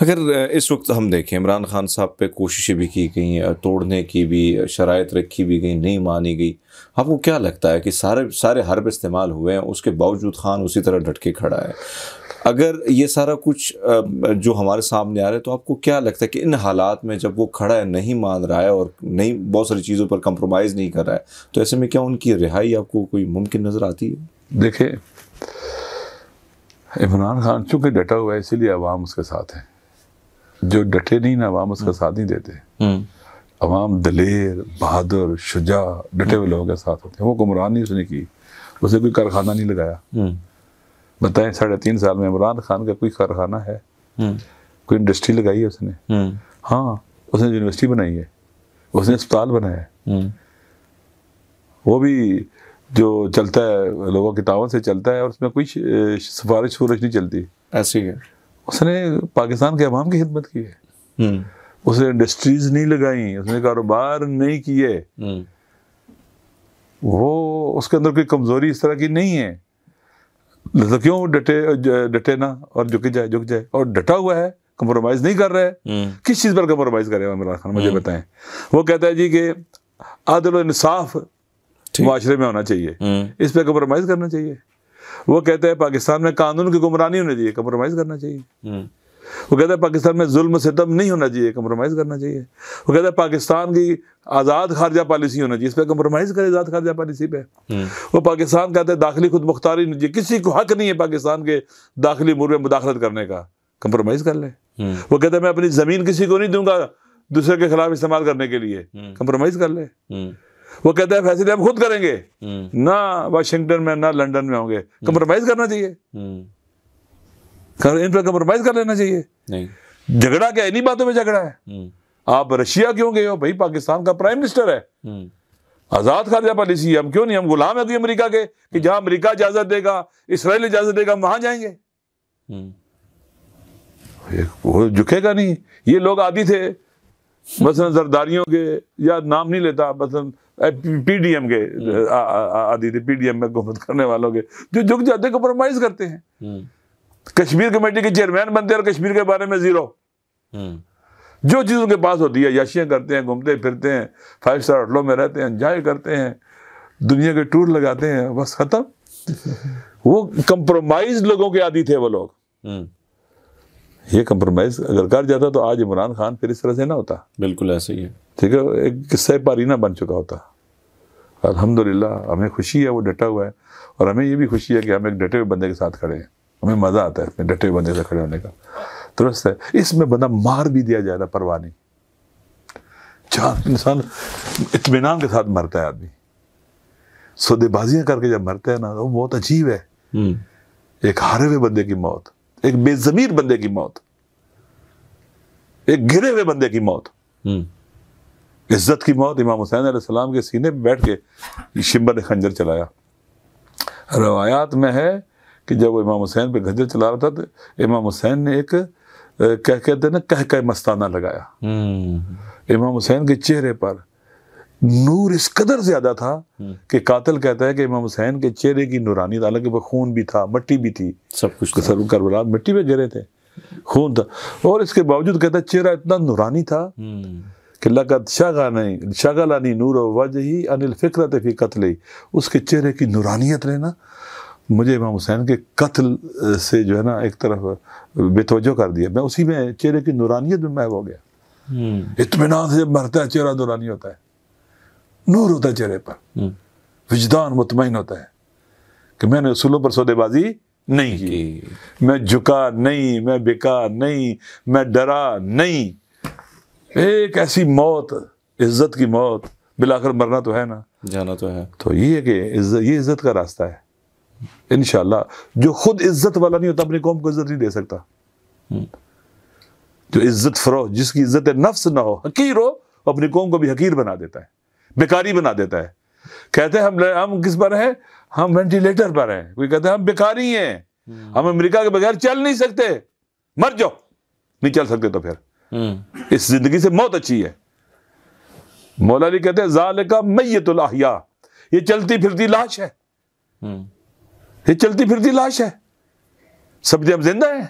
अगर इस वक्त हम देखें इमरान खान साहब पे कोशिशें भी की गई तोड़ने की भी शराय रखी भी गई नहीं मानी गई आपको क्या लगता है कि सारे सारे हर्ब इस्तेमाल हुए हैं उसके बावजूद खान उसी तरह डटके खड़ा है अगर ये सारा कुछ जो हमारे सामने आ रहा है तो आपको क्या लगता है कि इन हालात में जब वो खड़ा है नहीं मान रहा है और नहीं बहुत सारी चीज़ों पर कंप्रोमाइज़ नहीं कर रहा है तो ऐसे में क्या उनकी रिहाई आपको कोई मुमकिन नज़र आती है देखिए इमरान खान चूँकि डटा हुआ है इसीलिए आवाम उसके साथ है जो डटे नहीं ना अवाम उसका हम्म। साथ नहीं देते अवाम हम्म। दलेर बहादुर शुजा डटे हुए लोगों के साथ होते हैं वो नहीं उसने की उसे कोई कारखाना नहीं लगाया हम्म। बताए साढ़े तीन साल में इमरान खान का कोई कारखाना है कोई इंडस्ट्री लगाई है उसने हाँ उसने यूनिवर्सिटी बनाई है उसने अस्पताल बनाया है वो भी जो चलता है लोगों की तावन से चलता है और उसमें कोई सिफारिश सूरज नहीं चलती ऐसी है उसने पाकिस्तान के अवाम की खिदमत की है हम्म। उसने इंडस्ट्रीज नहीं लगाई उसने कारोबार नहीं किए हम्म। वो उसके अंदर कोई कमजोरी इस तरह की नहीं है तो क्यों डटे डटे ना और झुक जाए झुक जाए और डटा हुआ है कंप्रोमाइज नहीं कर रहा है हम्म। किस चीज़ पर कंप्रोमाइज हैं इमरान खान मुझे बताएं वो कहता है जी कि आदल इंसाफ माशरे में होना चाहिए इस पर कंप्रोमाइज करना चाहिए वो कहते हैं पाकिस्तान में कानून की गुमरानी होनी चाहिए कंप्रोमाइज़ करना चाहिए हम्म। वो कहते हैं पाकिस्तान में जुल्म सितम नहीं होना चाहिए कंप्रोमाइज़ करना चाहिए वो कहते हैं पाकिस्तान की आज़ाद खारजा पॉलिसी होना चाहिए इस पर कंप्रोमाइज़ करें आज़ाद खारजा पॉलिसी पे हम्म। वो पाकिस्तान कहते हैं दाखिली खुद मुख्तारी नहीं चाहिए किसी को हक नहीं है पाकिस्तान के दाखिली मुर में मुदाखलत करने का कंप्रोमाइज़ कर लें हम्म। वो कहते हैं मैं अपनी ज़मीन किसी को नहीं दूंगा दूसरे के खिलाफ इस्तेमाल करने के लिए कंप्रोमाइज़ कर लें वो कहता है फैसले हम खुद करेंगे हम्म। ना वाशिंगटन में ना लंदन में होंगे कंप्रोमाइज हम्म। करना चाहिए हम्म। इन पर कंप्रोमाइज कर लेना चाहिए झगड़ा क्या इन्हीं बातों में झगड़ा है आप रशिया क्यों गए हो भाई पाकिस्तान का प्राइम मिनिस्टर है आजाद खारजा पॉलिसी हम क्यों नहीं हम गुलाम है अमेरिका के कि जहां अमेरिका इजाजत देगा इसराइल इजाजत देगा वहां जाएंगे वो झुकेगा नहीं ये लोग आदि थे मसलन जरदारियों के या नाम नहीं लेता मसलन पीडीएम के आदि थे पीडीएम में गुमत करने वालों के जो झुक जाते कॉम्प्रोमाइज करते हैं हम्म। कश्मीर कमेटी के चेयरमैन बनते हैं और कश्मीर के बारे में जीरो हम्म। जो चीज़ उनके पास होती है यशियां करते हैं घूमते फिरते हैं फाइव स्टार होटलों में रहते हैं एंजॉय करते हैं दुनिया के टूर लगाते हैं बस खत्म वो कंप्रोमाइज लोगों के आदि थे वो लोग हम्म। ये कम्प्रोमाइज अगर कर जाता तो आज इमरान खान फिर इस तरह से ना होता बिल्कुल ऐसे ही है ठीक है एक किस्सा पारीना बन चुका होता अल्हम्दुलिल्लाह हमें खुशी है वो डटा हुआ है और हमें ये भी खुशी है कि हम एक डटे हुए बंदे के साथ खड़े हैं हमें मज़ा आता है अपने डटे हुए बंदे से खड़े होने का दुरुस्त है इसमें बंदा मार भी दिया जाए ना परवाह नहीं जहाँ इंसान इतमान के साथ मरता है आदमी सौदेबाजियाँ करके जब मरता है ना तो वो बहुत अजीब है हम्म। एक हारे हुए बंदे की मौत एक बेजमीर बंदे की मौत एक घिरे हुए बंदे की मौत हम्म। इज्जत की मौत इमाम हुसैन सलाम के सीने में बैठ के शिम्बर ने खंजर चलाया रवायात में है कि जब वो इमाम हुसैन पे खंजर चला रहा था तो इमाम हुसैन ने एक कह कहते ना कह कह मस्ताना लगाया हम्म। इमाम हुसैन के चेहरे पर नूर इस कदर ज्यादा था हम्म। कि कातिल कहता है कि इमाम हुसैन के चेहरे की नूरानी हालांकि वह खून भी था मट्टी भी थी सब कुछ सर करबला मिट्टी में गिरे थे खून था और इसके बावजूद कहता है चेहरा इतना नूरानी था हम्म। कि लगत शागा नहीं नूर वज ही अनिल फिक्रत फी कत्ल उसके चेहरे की नूरानियत ने ना मुझे इमाम हुसैन के कत्ल से जो है ना एक तरफ बेतवजो कर दिया मैं उसी में चेहरे की नूरानियत में महव हो गया हम्म। इतमान से जब मरता है चेहरा नूरानी होता है नूर होता है चेहरे पर हम्म। विजदान मुतमिन होता है कि मैंने रसूलों पर सौदेबाजी नहीं की मैं झुका नहीं मैं बिका नहीं मैं डरा नहीं एक ऐसी मौत इज्जत की मौत बिलाकर मरना तो है ना जाना तो है तो ये है कि इज्जत ये इज्जत का रास्ता है इन जो खुद इज्जत वाला नहीं होता अपनी कौम को इज्जत नहीं दे सकता हम्म। जो इज्जत फरो जिसकी इज्जत नफ्स ना हो हकीर हो अपनी कौम को भी हकीर बना देता है बेकारी बना देता है कहते हैं हम हम किस पर हैं हम वेंटिलेटर पर हैं कोई कहते हैं हम बेकारी हैं हम्म। हम अमेरिका के बगैर चल नहीं सकते मर जाओ नहीं चल सकते तो फिर हम्म। इस जिंदगी से मौत अच्छी है मौलाली कहते हैं जाल का मैतुल्लाहिया ये चलती फिरती लाश है हम्म। ये चलती फिरती लाश है सब हम जिंदा है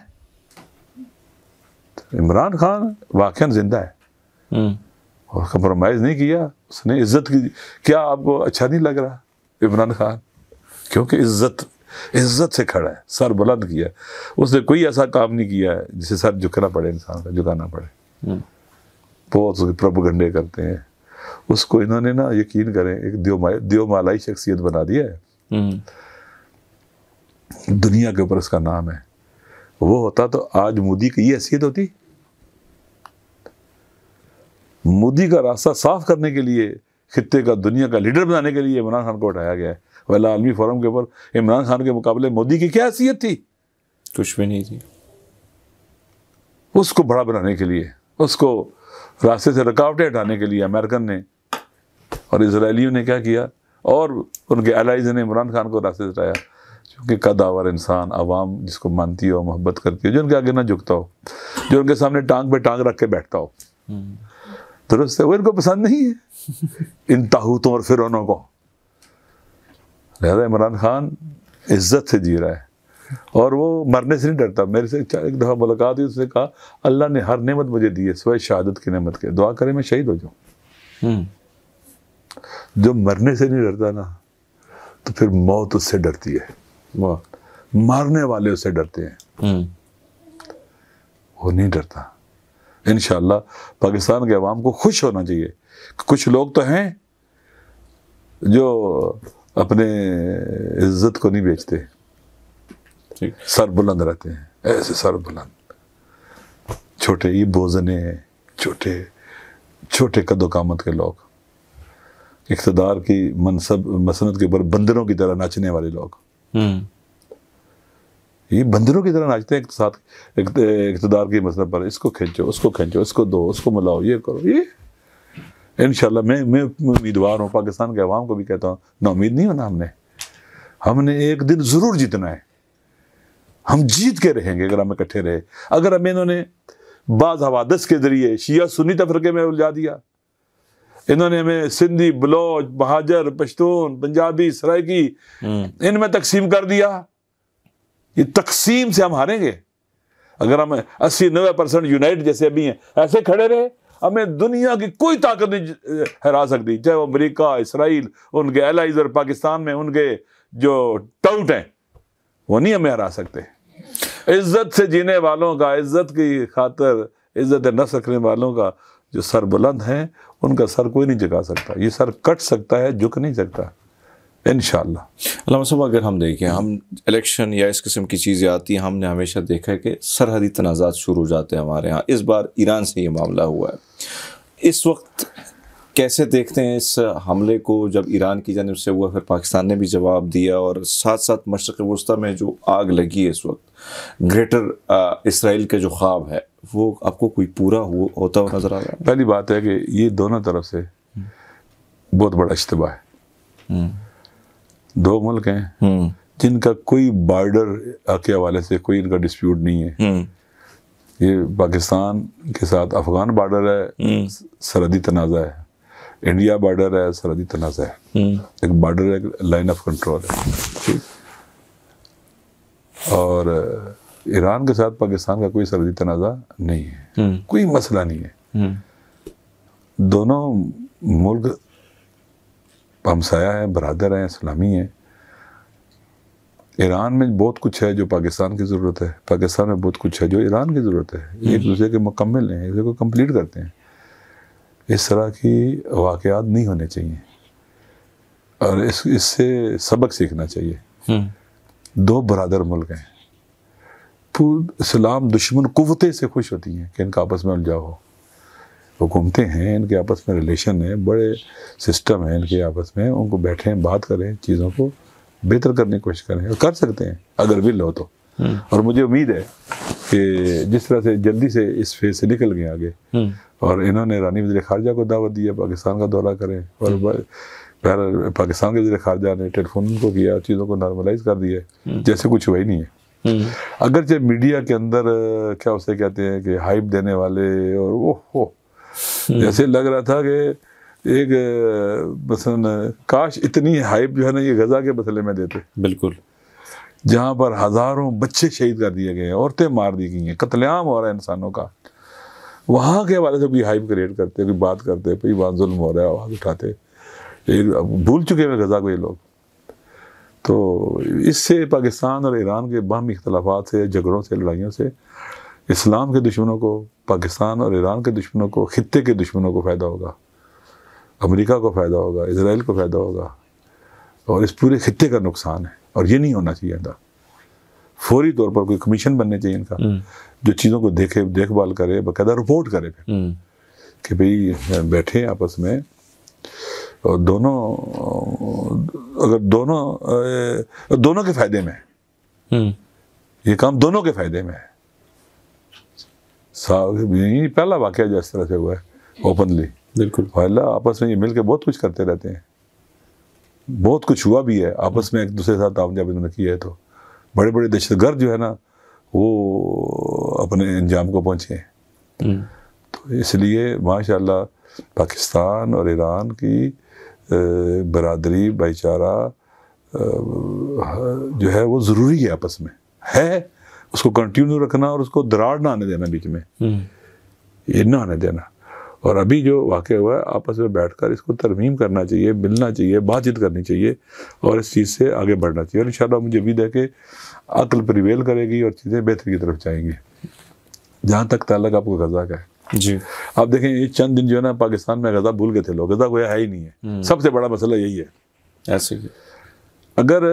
इमरान खान वाकई जिंदा है और कंप्रोमाइज नहीं किया उसने इज्जत की क्या आपको अच्छा नहीं लग रहा इमरान खान क्योंकि इज्जत इज्जत से खड़ा है सर बुलंद किया उसने कोई ऐसा काम नहीं किया है जिसे सर झुकना पड़े इंसान का झुकाना पड़े हम्म। बहुत उसके गंडे करते हैं उसको इन्होंने ना यकीन करें एक देवमा शख्सियत बना दिया है हम्म। दुनिया के ऊपर उसका नाम है वो होता तो आज मोदी की ये हैसियत होती मोदी का रास्ता साफ करने के लिए खत्े का दुनिया का लीडर बनाने के लिए इमरान खान को हटाया गया है वल्ला आलमी फोरम के ऊपर इमरान खान के मुकाबले मोदी की क्या हैसियत थी कुछ भी नहीं थी उसको बड़ा बनाने के लिए उसको रास्ते से रुकावटें हटाने के लिए अमेरिकन ने और इसराइलियों ने क्या किया और उनके एलाइज ने इमरान खान को रास्ते से हटाया क्योंकि कदावर इंसान आवाम जिसको मानती हो मोहब्बत करती हो जो उनके आगे ना झुकता हो जो उनके सामने टांग पे टांग रख के बैठता हो हम्म। दुरुस्त है वो इनको पसंद नहीं है इन ताहूतों और फिरौनों को लिहाजा इमरान खान इज्जत से जी रहा है और वो मरने से नहीं डरता मेरे से एक दफ़ा मुलाकात हुई उसने कहा अल्लाह ने हर नेमत मुझे दी है सुबह शहादत की नेमत के दुआ करे मैं शहीद हो जाऊँ हम्म। जो मरने से नहीं डरता ना तो फिर मौत उससे डरती है मौत मारने वाले उससे डरते हैं हम्म। वो नहीं डरता इन पाकिस्तान के अवाम को खुश होना चाहिए कुछ लोग तो हैं जो अपने इज्जत को नहीं बेचते सर बुलंद रहते हैं ऐसे सर बुलंद छोटे ये बोझने छोटे छोटे कदोकामत के लोग इकतदार की मनसब मसनत के ऊपर बंदरों की तरह नाचने वाले लोग हम्म। ये बंदरों की तरह नाचते हैं एक साथ इकतदार के मसले पर इसको खींचो उसको खींचो इसको दो उसको मिलाओ ये करो ये इन मैं मैं उम्मीदवार हूँ पाकिस्तान के अवाम को भी कहता हूँ ना उम्मीद नहीं होना हमने हमने एक दिन ज़रूर जीतना है हम जीत के रहेंगे अगर हम इकट्ठे रहे अगर हमें इन्होंने बाज हवादस के ज़रिए शिया सुन्नी तफरके में उलझा दिया इन्होंने हमें सिंधी बलोच महाजर पश्तून पंजाबी सराइकी हम्म। इनमें तकसीम कर दिया ये तकसीम से हम हारेंगे अगर हम अस्सी नब्बे परसेंट यूनाइट जैसे अभी हैं ऐसे खड़े रहे हमें दुनिया की कोई ताकत नहीं हरा सकती चाहे वो अमरीका इसराइल उनके एलाइज और पाकिस्तान में उनके जो टाउट हैं वो नहीं हमें हरा सकते इज्जत से जीने वालों का इज्जत की खातर इज्जत न रखने वालों का जो सर बुलंद हैं उनका सर कोई नहीं जगा सकता ये सर कट सकता है झुक नहीं सकता इन शाह अगर हम देखें हम इलेक्शन या इस किस्म की चीज़ें आती हैं हमने हमेशा देखा है कि सरहदी तनाज़ात शुरू हो जाते हैं हमारे यहाँ इस बार ईरान से ये मामला हुआ है इस वक्त कैसे देखते हैं इस हमले को जब ईरान की जानब से हुआ फिर पाकिस्तान ने भी जवाब दिया और साथ साथ मशरक़ वस्ती में जो आग लगी है इस वक्त ग्रेटर इसराइल के जो ख्वाब है वो आपको कोई पूरा हुआ होता हुआ नज़र आ रहा है पहली बात है कि ये दोनों तरफ से बहुत बड़ा इज्तबा है हम्म। दो मुल्क हैं हम्म। जिनका कोई बॉर्डर के हवाले से कोई इनका डिस्प्यूट नहीं है हम्म। ये पाकिस्तान के साथ अफगान बॉर्डर है हम्म। सरहदी तनाज़ा है इंडिया बॉर्डर है सरहदी तनाज़ा है एक बॉर्डर है लाइन ऑफ कंट्रोल है और ईरान के साथ पाकिस्तान का कोई सरहदी तनाज़ा नहीं है कोई मसला नहीं है दोनों मुल्क हमसाया है बरदर हैं इस्लामी हैं ईरान में बहुत कुछ है जो पाकिस्तान की ज़रूरत है पाकिस्तान में बहुत कुछ है जो ईरान की ज़रूरत है हम्म। एक दूसरे के मुकम्मल हैं एक दूसरे को कम्प्लीट करते हैं इस तरह की वाक़ात नहीं होने चाहिए और इस इससे सबक सीखना चाहिए हम्म। दो बरदर मुल्क हैं इस्लाम दुश्मन कुवते से खुश होती हैं कि इनका आपस में उलझा हो वो घूमते हैं इनके आपस में रिलेशन है बड़े सिस्टम हैं इनके आपस में उनको बैठें बात करें चीज़ों को बेहतर करने की कोशिश करें और कर सकते हैं अगर विल हो तो हम्म। और मुझे उम्मीद है कि जिस तरह से जल्दी से इस फेज से निकल गए आगे हम्म। और इन्होंने रानी वजी खारजा को दावत दी है पाकिस्तान का दौरा करें और हम्म। पाकिस्तान के वजी खारजा ने टेलीफोन को किया चीज़ों को नॉर्मलाइज कर दिया है जैसे कुछ हुआ ही नहीं है अगरचे मीडिया के अंदर क्या उसे कहते हैं कि हाइप देने वाले और वो हो हम्म। जैसे लग रहा था कि एक मसलन काश इतनी हाइप जो है ना ये गजा के मसले में देते बिल्कुल जहाँ पर हज़ारों बच्चे शहीद कर दिए गए हैं औरतें मार दी गई हैं कतलेआम हो रहा है इंसानों का वहाँ के हवाले से कोई हाइप क्रिएट करते कोई बात करते कोई बात जुल्म हो रहा है आवाज़ उठाते भूल चुके हैं गजा को ये लोग तो इससे पाकिस्तान और ईरान के बाहमी इख्तलाफा से झगड़ों से लड़ाइयों से इस्लाम के दुश्मनों को पाकिस्तान और ईरान के दुश्मनों को खत्े के दुश्मनों को फ़ायदा होगा अमेरिका को फ़ायदा होगा इसराइल को फ़ायदा होगा और इस पूरे खत्े का नुकसान है और ये नहीं होना चाहिए था फौरी तौर पर कोई कमीशन बनने चाहिए इनका हम्म। जो चीज़ों को देखे देखभाल करे बायदा रिपोर्ट करे फिर हम्म। कि भाई बैठे आपस में और दोनों अगर दोनों दोनों के फायदे में हम्म। ये काम दोनों के फायदे में है पहला वाक्य जो इस तरह से हुआ है ओपनली बिल्कुल पहला आपस में ये मिलकर बहुत कुछ करते रहते हैं बहुत कुछ हुआ भी है आपस में एक दूसरे के साथ आमजाब इन्होंने किया है तो बड़े बड़े दहशतगर्द जो है ना वो अपने अंजाम को पहुँचे हैं हम्म। तो इसलिए माशाल्लाह पाकिस्तान और ईरान की बरदरी भाईचारा जो है वो ज़रूरी है आपस में है उसको कंटिन्यू रखना और उसको दरार ना आने देना बीच में हम्म। ये ना आने देना और अभी जो वाक़ हुआ है आपस में बैठकर इसको तरमीम करना चाहिए मिलना चाहिए बातचीत करनी चाहिए और इस चीज़ से आगे बढ़ना चाहिए और इन मुझे उम्मीद है कि अक्ल प्रिवेल करेगी और चीज़ें बेहतर की तरफ जाएंगी जहाँ तक ताल्लक आपको गजा का है जी आप देखें ये चंद दिन जो है ना पाकिस्तान में गजा भूल गए थे लोग गजा गोया है ही नहीं है हम्म। सबसे बड़ा मसला यही है ऐसे अगर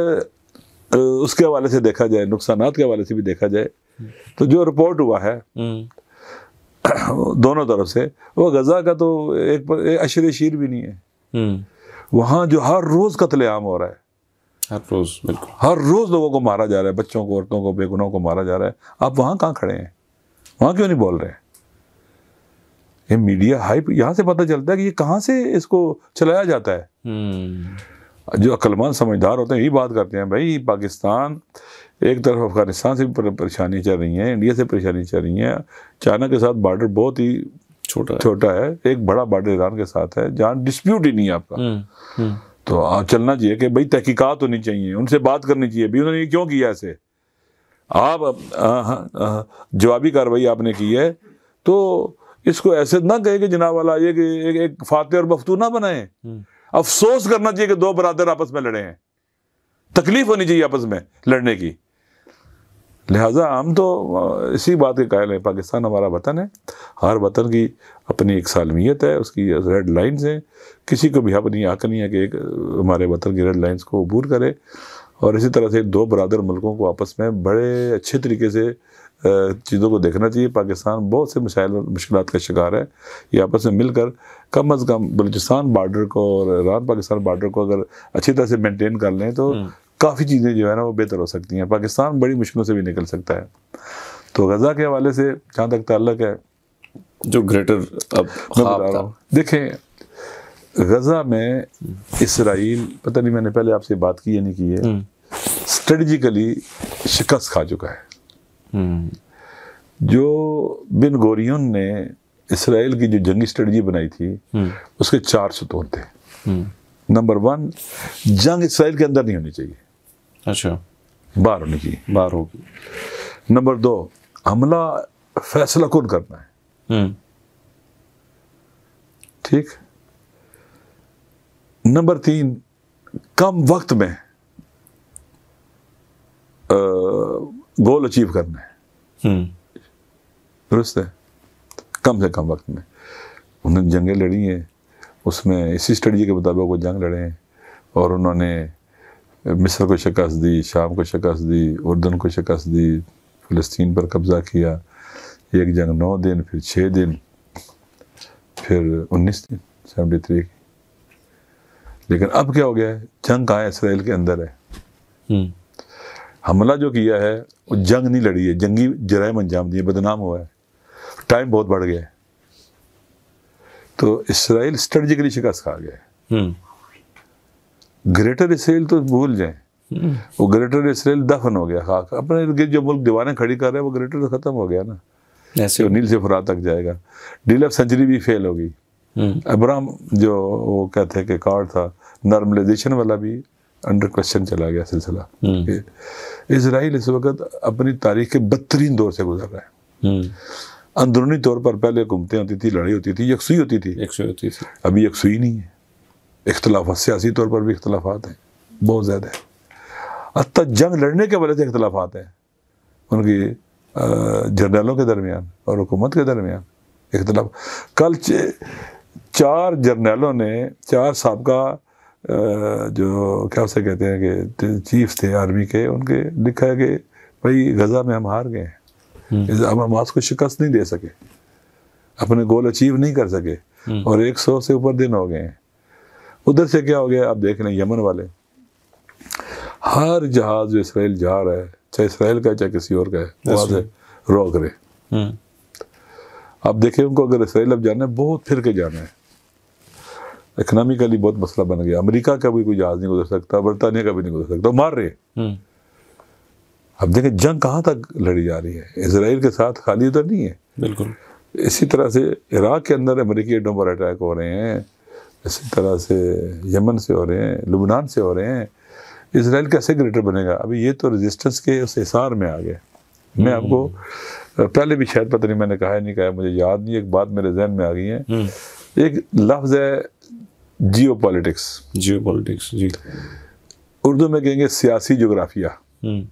उसके हवाले से देखा जाए नुकसान के हवाले से भी देखा जाए तो जो रिपोर्ट हुआ है हम्म। दोनों तरफ से वो गजा का तो एक, एक अशर शीर भी नहीं है हम्म। वहाँ जो हर रोज़ कत्लेआम हो रहा है हर रोज़ बिल्कुल हर रोज़ लोगों को मारा जा रहा है बच्चों को औरतों को बेगुनों को मारा जा रहा है आप वहाँ कहाँ खड़े हैं वहाँ क्यों नहीं बोल रहे ये मीडिया हाइप यहाँ से पता चलता है कि ये कहाँ से इसको चलाया जाता है हम्म। जो अक्लमंद समझदार होते हैं यही बात करते हैं भाई पाकिस्तान एक तरफ अफगानिस्तान से भी परेशानी चल रही है इंडिया से परेशानी चल रही है चाइना के साथ बॉर्डर बहुत ही छोटा छोटा है एक बड़ा बॉर्डर ईरान के साथ है जहाँ डिस्प्यूट ही नहीं है आपका हम्म, हम्म। तो आप चलना चाहिए कि भाई तहकीकत होनी चाहिए उनसे बात करनी चाहिए भाई उन्होंने क्यों किया ऐसे आप हाँ, जवाबी कार्रवाई आपने की है तो इसको ऐसे ना कहे कि जनाब वाला ये एक, एक फातह और मफतू ना बनाए हम्म। अफसोस करना चाहिए कि दो बरदर आपस में लड़े हैं तकलीफ होनी चाहिए आपस में लड़ने की लिहाजा हम तो इसी बात के कायल हैं पाकिस्तान हमारा वतन है हर वतन की अपनी एक सालमियत है उसकी रेड लाइंस हैं किसी को भी अपनी हक नहीं है कि एक हमारे वतन की रेड लाइंस को अबूर करे और इसी तरह से दो बरदर मुल्कों को आपस में बड़े अच्छे तरीके से चीज़ों को देखना चाहिए पाकिस्तान बहुत से मसाइल मुश्किल का शिकार है ये आपस में मिलकर कम अज़ कम बलूचिस्तान बार्डर को और ईरान पाकिस्तान बार्डर को अगर अच्छी तरह से मेनटेन कर लें तो हम्म। काफ़ी चीज़ें जो है ना वो बेहतर हो सकती हैं पाकिस्तान बड़ी मुश्किलों से भी निकल सकता है तो गज़ा के हवाले से जहाँ तक ताल्लक है जो ग्रेटर अब देखें गज़ा में इसराइल पता नहीं मैंने पहले आपसे बात की या नहीं की है हम्म। स्ट्रेटजिकली शिकस्त खा चुका है हम्म। जो बिन गोरियन ने इसराइल की जो जंगी स्ट्रेटजी बनाई थी हम्म। उसके चार सतून थे नंबर हम्म। वन जंग इसराइल के अंदर नहीं होनी चाहिए अच्छा बाहर होनी चाहिए बाहर होगी नंबर दो हमला फैसला कौन करना है ठीक नंबर तीन कम वक्त में आ, गोल अचीव करना है हम्म। दुरुस्त है कम से कम वक्त में उन्होंने जंगें लड़ी हैं उसमें इसी स्टडी के मुताबिक वो जंग लड़े हैं और उन्होंने मिस्र को शिकस्त दी शाम को शिकस्त दी उर्दन को शिकस्त दी फ़लस्तीन पर कब्ज़ा किया एक जंग नौ दिन फिर छः दिन फिर उन्नीस दिन सेवेंटी थ्री की लेकिन अब क्या हो गया है जंग कहाँ इसराइल के अंदर है हम्म। हमला जो किया है वो जंग नहीं लड़ी है जंगी जराय अंजाम दिए बदनाम हुआ है टाइम बहुत बढ़ गया है तो इसराइल स्ट्रेटजिकली शिकस्त खा गया है ग्रेटर हम्म। इसराइल तो भूल जाए हम्म। वो ग्रेटर इसराइल दफन हो गया खाक अपने जो मुल्क दीवारें खड़ी कर रहे हैं वो ग्रेटर तो खत्म हो गया ना ऐसे तो नील से फुरा तक जाएगा डील ऑफ सेंचुरी भी फेल होगी अब्राहम हम्म। जो वो कहते हैं कि कार्ड था नॉर्मलाइजेशन वाला भी अंडर क्वेश्चन चला गया सिलसिला हम्म। इसराइल इस वक्त अपनी तारीख के बदतरीन दौर से गुजर रहा है हम्म। अंदरूनी तौर पर पहले हुकूमतें होती थी लड़ाई होती थी यकसुई होती थी यकसुई होती थी अभी यकसुई नहीं है इख्तलाफ सियासी तौर पर भी इख्तलाफात हैं बहुत ज़्यादा है अतः जंग लड़ने के वजह से इख्तलाफात हैं उनकी जर्नलों के दरमियान और हुकूमत के दरमियान इख्तलाफ कल चार जर्नलों ने चार सबका जो क्या उसे कहते हैं कि चीफ थे आर्मी के उनके लिखा है कि भाई गज़ा में हम हार गए हैं हम्म। हम हमास को शिकस्त नहीं दे सके अपने गोल अचीव नहीं कर सके हम्म। और एक सौ से ऊपर दिन हो गए हैं उधर से क्या हो गया आप देख लें यमन वाले हर जहाज जो इसराइल जा रहा है चाहे इसराइल का है चाहे किसी और का है वहां से रोक रहे हम्म। आप देखें उनको अगर इसराइल अब जाना है बहुत फिर के जाना है इकनॉमिकली बहुत मसला बन गया अमेरिका का भी कोई जहाज नहीं गुजर सकता बरतानिया का भी नहीं गुजर सकता मार रहे हम्म। अब देखें जंग कहाँ तक लड़ी जा रही है इसराइल के साथ खाली उधर नहीं है बिल्कुल इसी तरह से इराक के अंदर अमेरिकी अड्डों पर अटैक हो रहे हैं इसी तरह से यमन से हो रहे हैं लुबनान से हो रहे हैं इसराइल कैसे ग्रेटर बनेगा अभी ये तो रेजिस्टेंस के उस हिसार में आ गए मैं हम्म। आपको पहले भी शायद पता नहीं मैंने कहा नहीं कहा मुझे याद नहीं एक बात मेरे जहन में आ गई है हम्म। एक लफ्ज़ है जियो पॉलिटिक्स जियो पॉलिटिक्स जी उर्दू में कहेंगे सियासी जोग्राफिया हम्म।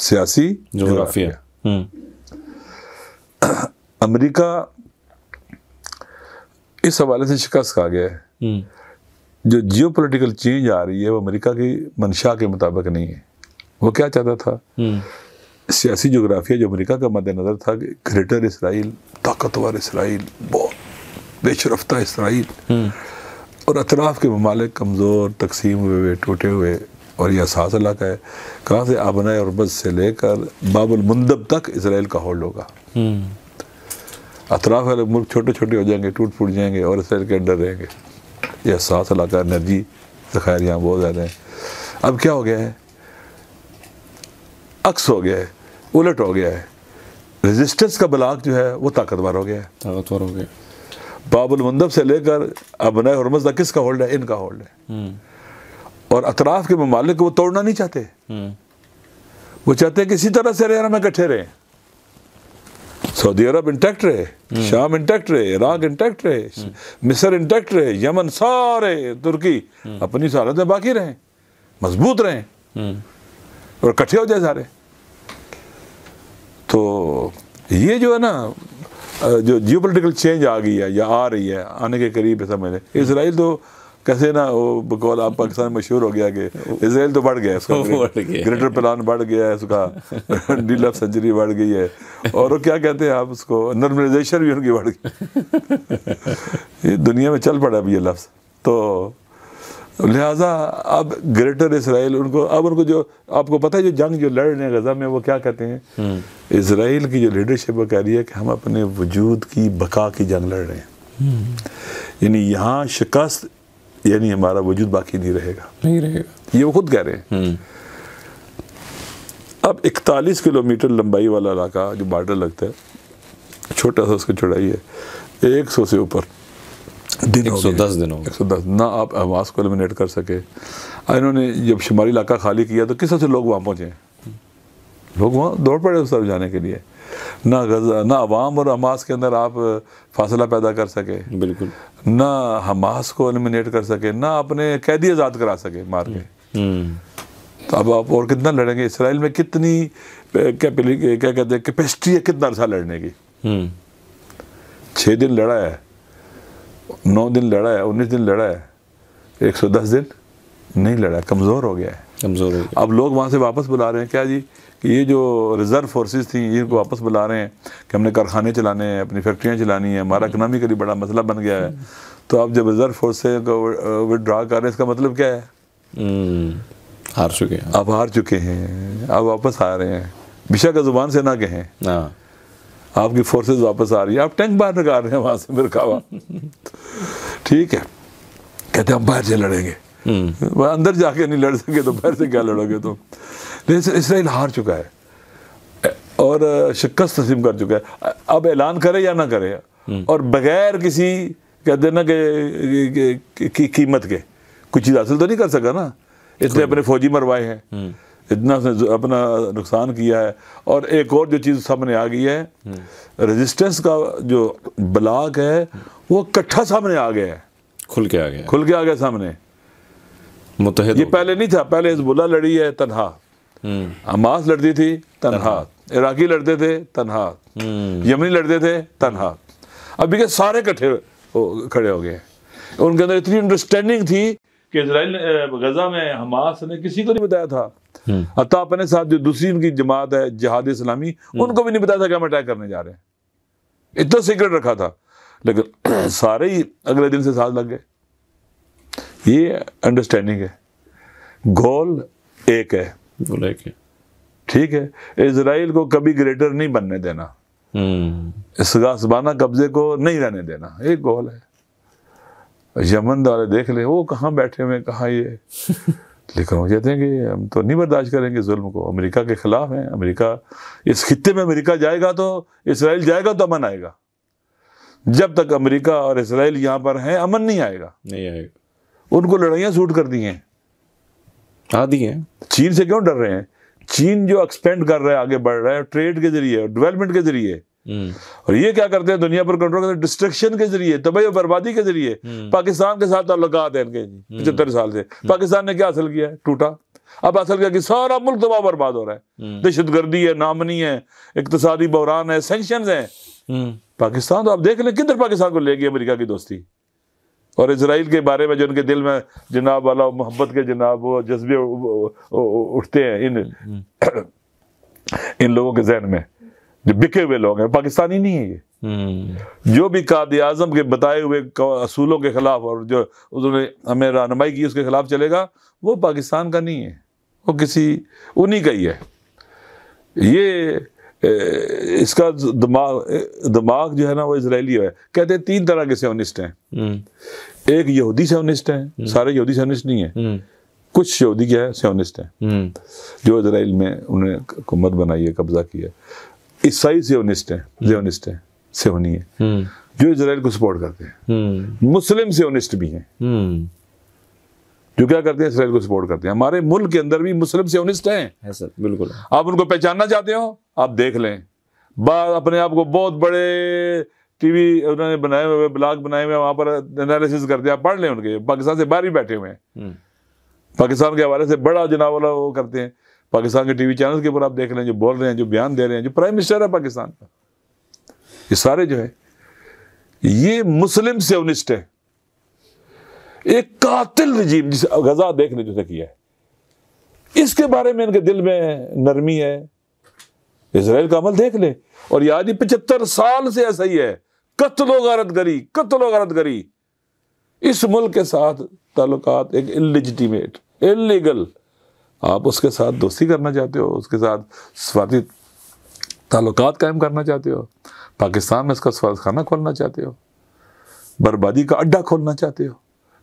सियासी जोग्राफिया हम्म। अमेरिका इस हवाले से शिकस्त खा गया है हम्म। जो जियो पोलिटिकल चेंज आ रही है वो अमेरिका की मंशा के मुताबिक नहीं है वो क्या चाहता था सियासी जोग्राफिया जो अमेरिका का मद्देनज़र था कि ग्रेटर इसराइल ताकतवर इसराइल बहुत बेशरफ्ता इसराइल और अतराफ़ के ममालिक कमज़ोर तकसीम हुए हुए टूटे हुए और यह सास इलाका है कहाँ से आबनाए और बस से लेकर बाबुल मंदब तक इसराइल का होल्ड होगा हम्म। अतराफ वाले मुल्क छोटे छोटे हो जाएंगे टूट फूट जाएंगे और इसराइल के अंडर रहेंगे यह सास इलाका का एनर्जी खैर यहाँ बहुत ज़्यादा हैं अब क्या हो गया है अक्स हो गया है उलट हो गया है रेजिस्टेंस का ब्लाक जो है वो ताकतवर हो गया है ताकतवर हो गया मंदब से लेकर अब नए हरमस तक किसका होल्ड है इनका होल्ड है हम्म। और अतराफ के ममालिक वो तोड़ना नहीं चाहते हम्म। वो चाहते हैं किसी तरह से रहना में इकट्ठे रहे सऊदी अरब इंटैक्ट रहे हम्म। शाम इंटैक्ट रहे इराक इंटैक्ट रहे मिसर इंटैक्ट रहे यमन सारे तुर्की अपनी सहारत में बाकी रहें मजबूत रहें और इकट्ठे हो जाए सारे तो ये जो है ना जो जियो पोलिटिकल चेंज आ गई है या आ रही है आने के करीब है समय इसराइल तो कैसे ना वो बकौल आप पाकिस्तान में मशहूर हो गया कि इसराइल तो बढ़ गया इसका ग्रेटर प्लान बढ़ गया है उसका डील ऑफ सर्जरी बढ़ गई है और वो क्या कहते हैं आप उसको नॉर्मलाइजेशन भी उनकी बढ़ गई ये दुनिया में चल पड़ा अभी ये लफ्ज़ तो लिहाजा अब ग्रेटर इसराइल उनको अब उनको जो आपको पता है जो जंग जो लड़ रहे हैं गज़ा में वो क्या कहते हैं हम्म। इसराइल की जो लीडरशिप वो कह रही है कि हम अपने वजूद की बका की जंग लड़ रहे हैं हम्म। यानी यहाँ शिकस्त यानी हमारा वजूद बाकी नहीं रहेगा नहीं रहेगा ये वो खुद कह रहे हैं हम्म। अब इकतालीस किलोमीटर लंबाई वाला इलाका जो बार्डर लगता है छोटा सा उसकी चौड़ाई है एक सौ से ऊपर दिन एक सौ दस दिनों एक सौ दस ना आप हमास को एलिमिनेट कर सके इन्होंने जब शुमारी इलाका खाली किया तो किस तरह से लोग वहाँ पहुँचे लोग वहाँ दौड़ पड़े उस तरफ जाने के लिए ना गजा ना आवाम और हमास के अंदर आप फासला पैदा कर सके बिल्कुल ना हमास को एलिमिनेट कर सके ना अपने कैदी आज़ाद करा सके मार के हम्म। तो अब आप और कितना लड़ेंगे इसराइल में कितनी क्या कहते हैं कैपेसिटी है कितना अर्सा लड़ने की हम्म। छः दिन लड़ा है नौ दिन लड़ा है उन्नीस दिन लड़ा है एक सौ दस दिन नहीं लड़ा कमज़ोर हो गया है कमज़ोर हो गया अब लोग वहाँ से वापस बुला रहे हैं क्या जी कि ये जो रिज़र्व फोर्सेस थी ये इनको वापस बुला रहे हैं कि हमने कारखाने चलाने हैं अपनी फैक्ट्रियाँ चलानी हैं हमारा इकनॉमिकली हम्म। बड़ा मसला बन गया है हम्म। तो आप जब रिज़र्व फोर्स से विदड्रा कर रहे हैं इसका मतलब क्या है हम्म। हार चुके हैं आप हार चुके हैं आप वापस आ रहे हैं बिशा का ज़ुबान से ना कहें आपकी फोर्सेस वापस आ रही है आप टैंक बाहर निकाल रहे हैं वहां से मेरे कहा ठीक है कहते हम बाहर से लड़ेंगे वह हम्म। अंदर जाके नहीं लड़ सके तो बाहर से क्या लड़ोगे तुम तो। लेकिन इसराइल हार चुका है और शिकस्त तस्लीम कर चुका है अब ऐलान करे या ना करे हम्म। और बगैर किसी कहते ना कि कीमत के कुछ चीज़ हासिल तो नहीं कर सका ना इसलिए अपने फौजी मरवाए हैं हम्म। इतना उसने अपना नुकसान किया है और एक और जो चीज़ सामने आ गई है रेजिस्टेंस का जो ब्लॉक है वो कट्ठा सामने आ गया है खुल के आ गया खुल के आ गया सामने मुतहद ये पहले नहीं था पहले हिजबुल्ला लड़ी है तनहा हम्म। हमास लड़ती थी तनहा इराकी लड़ते थे तनहा हम्म। यमनी लड़ते थे तनहा अभी के सारे इकट्ठे खड़े हो गए उनके अंदर इतनी अंडरस्टैंडिंग थी कि इसराइल गजा में हमास ने किसी को नहीं बताया था हम्म। अतः अपने साथ जो दूसरी उनकी जमात है जहाद इस्लामी हम्म। उनको भी नहीं बताया था कि हम अटैक करने जा रहे हैं इतना सीक्रेट रखा था लेकिन सारे ही अगले दिन से साथ लग गए ये अंडरस्टैंडिंग है गोल एक है ठीक है इसराइल को कभी ग्रेटर नहीं बनने देना हम्म। इसगासबाना कब्जे को नहीं रहने देना एक गोल है यमन वाले देख ले वो कहाँ बैठे हुए कहाँ ये लेकिन वो कहते हैं कि हम तो नहीं बर्दाश्त करेंगे जुल्म को अमेरिका के ख़िलाफ़ हैं अमेरिका इस खत्े में अमेरिका जाएगा तो इसराइल जाएगा तो अमन आएगा जब तक अमेरिका और इसराइल यहाँ पर हैं अमन नहीं आएगा नहीं आएगा उनको लड़ाइयाँ सूट कर दी हैं आ हाँ, दी हैं चीन से क्यों डर रहे हैं चीन जो एक्सपेंड कर रहा है आगे बढ़ रहा है ट्रेड के जरिए डेवलपमेंट के जरिए और ये क्या करते हैं दुनिया पर कंट्रोल करते हैं डिस्ट्रक्शन के जरिए तबाही तो और बर्बादी के जरिए हम्म। पाकिस्तान के साथ ताल्लुकात हैं इनके हम्म। पचहत्तर साल से हम्म। पाकिस्तान ने क्या हासिल किया है टूटा अब असल क्या कि सारा मुल्क तबाह बर्बाद हो रहा है दहशत गर्दी है नामनी है इकतसादी बहरान है सेंशन है पाकिस्तान तो आप देख लें किधर पाकिस्तान को लेगी अमेरिका की दोस्ती और इसराइल के बारे में जो उनके दिल में जनाब वाला मोहब्बत के जनाब वो जज्बे उठते हैं इन इन लोगों के जहन में जो बिके हुए लोग हैं पाकिस्तानी नहीं है ये हम्म। जो भी काद आजम के बताए हुए असूलों के खिलाफ और जो उन्होंने हमें रहनमाई की उसके खिलाफ चलेगा वो पाकिस्तान का नहीं है वो किसी उन्हीं का ही है ये इसका दिमाग दिमाग जो है ना वो इसराइली है कहते हैं तीन तरह के सेवनिस्ट हैं हम्म। एक यहूदी सेवनिस्ट हैं हम्म। सारे यहूदी सेवनिस्ट नहीं है कुछ यहूदी क्या है सेवनिस्ट हैं जो इसराइल में उन्होंने हुकूमत बनाई है कब्जा किया है ईसाई सियोनिस्ट हैं जियोनिस्ट हम्म। हैं सियोनी है हम्म। जो इसराइल को सपोर्ट करते हैं हम्म। मुस्लिम सियोनिस्ट भी हैं जो क्या करते हैं इसराइल को सपोर्ट करते हैं हमारे मुल्क के अंदर भी मुस्लिम सियोनिस्ट हैं सर बिल्कुल आप उनको पहचानना चाहते हो आप देख लें बाद अपने आप को बहुत बड़े टीवी उन्होंने बनाए हुए ब्लॉग बनाए हुए वहां पर एनालिसिस करते हैं पढ़ लें उनके पाकिस्तान से बाहर ही बैठे हुए हैं पाकिस्तान के हवाले से बड़ा जनावला वो करते हैं पाकिस्तान के टीवी चैनल के ऊपर आप देख रहे हैं जो बोल रहे हैं जो बयान दे रहे हैं जो प्राइम मिनिस्टर है पाकिस्तान का ये सारे जो है ये मुस्लिम सेवनिस्ट है एक कातिल रजीम जिसे गजा देख ने जिसे किया है इसके बारे में इनके दिल में नरमी है इसराइल का अमल देख ले और याद ही पचहत्तर साल से ऐसा ही है कत्लो गारत गरी कत्लो गारत गरी इस मुल्क के साथ ताल्लुकात एक इलिजिटीमेट इलीगल आप उसके साथ दोस्ती करना चाहते हो उसके साथ स्वादी ताल्लुक कायम करना चाहते हो पाकिस्तान में उसका स्वाद खाना खोलना चाहते हो बर्बादी का अड्डा खोलना चाहते हो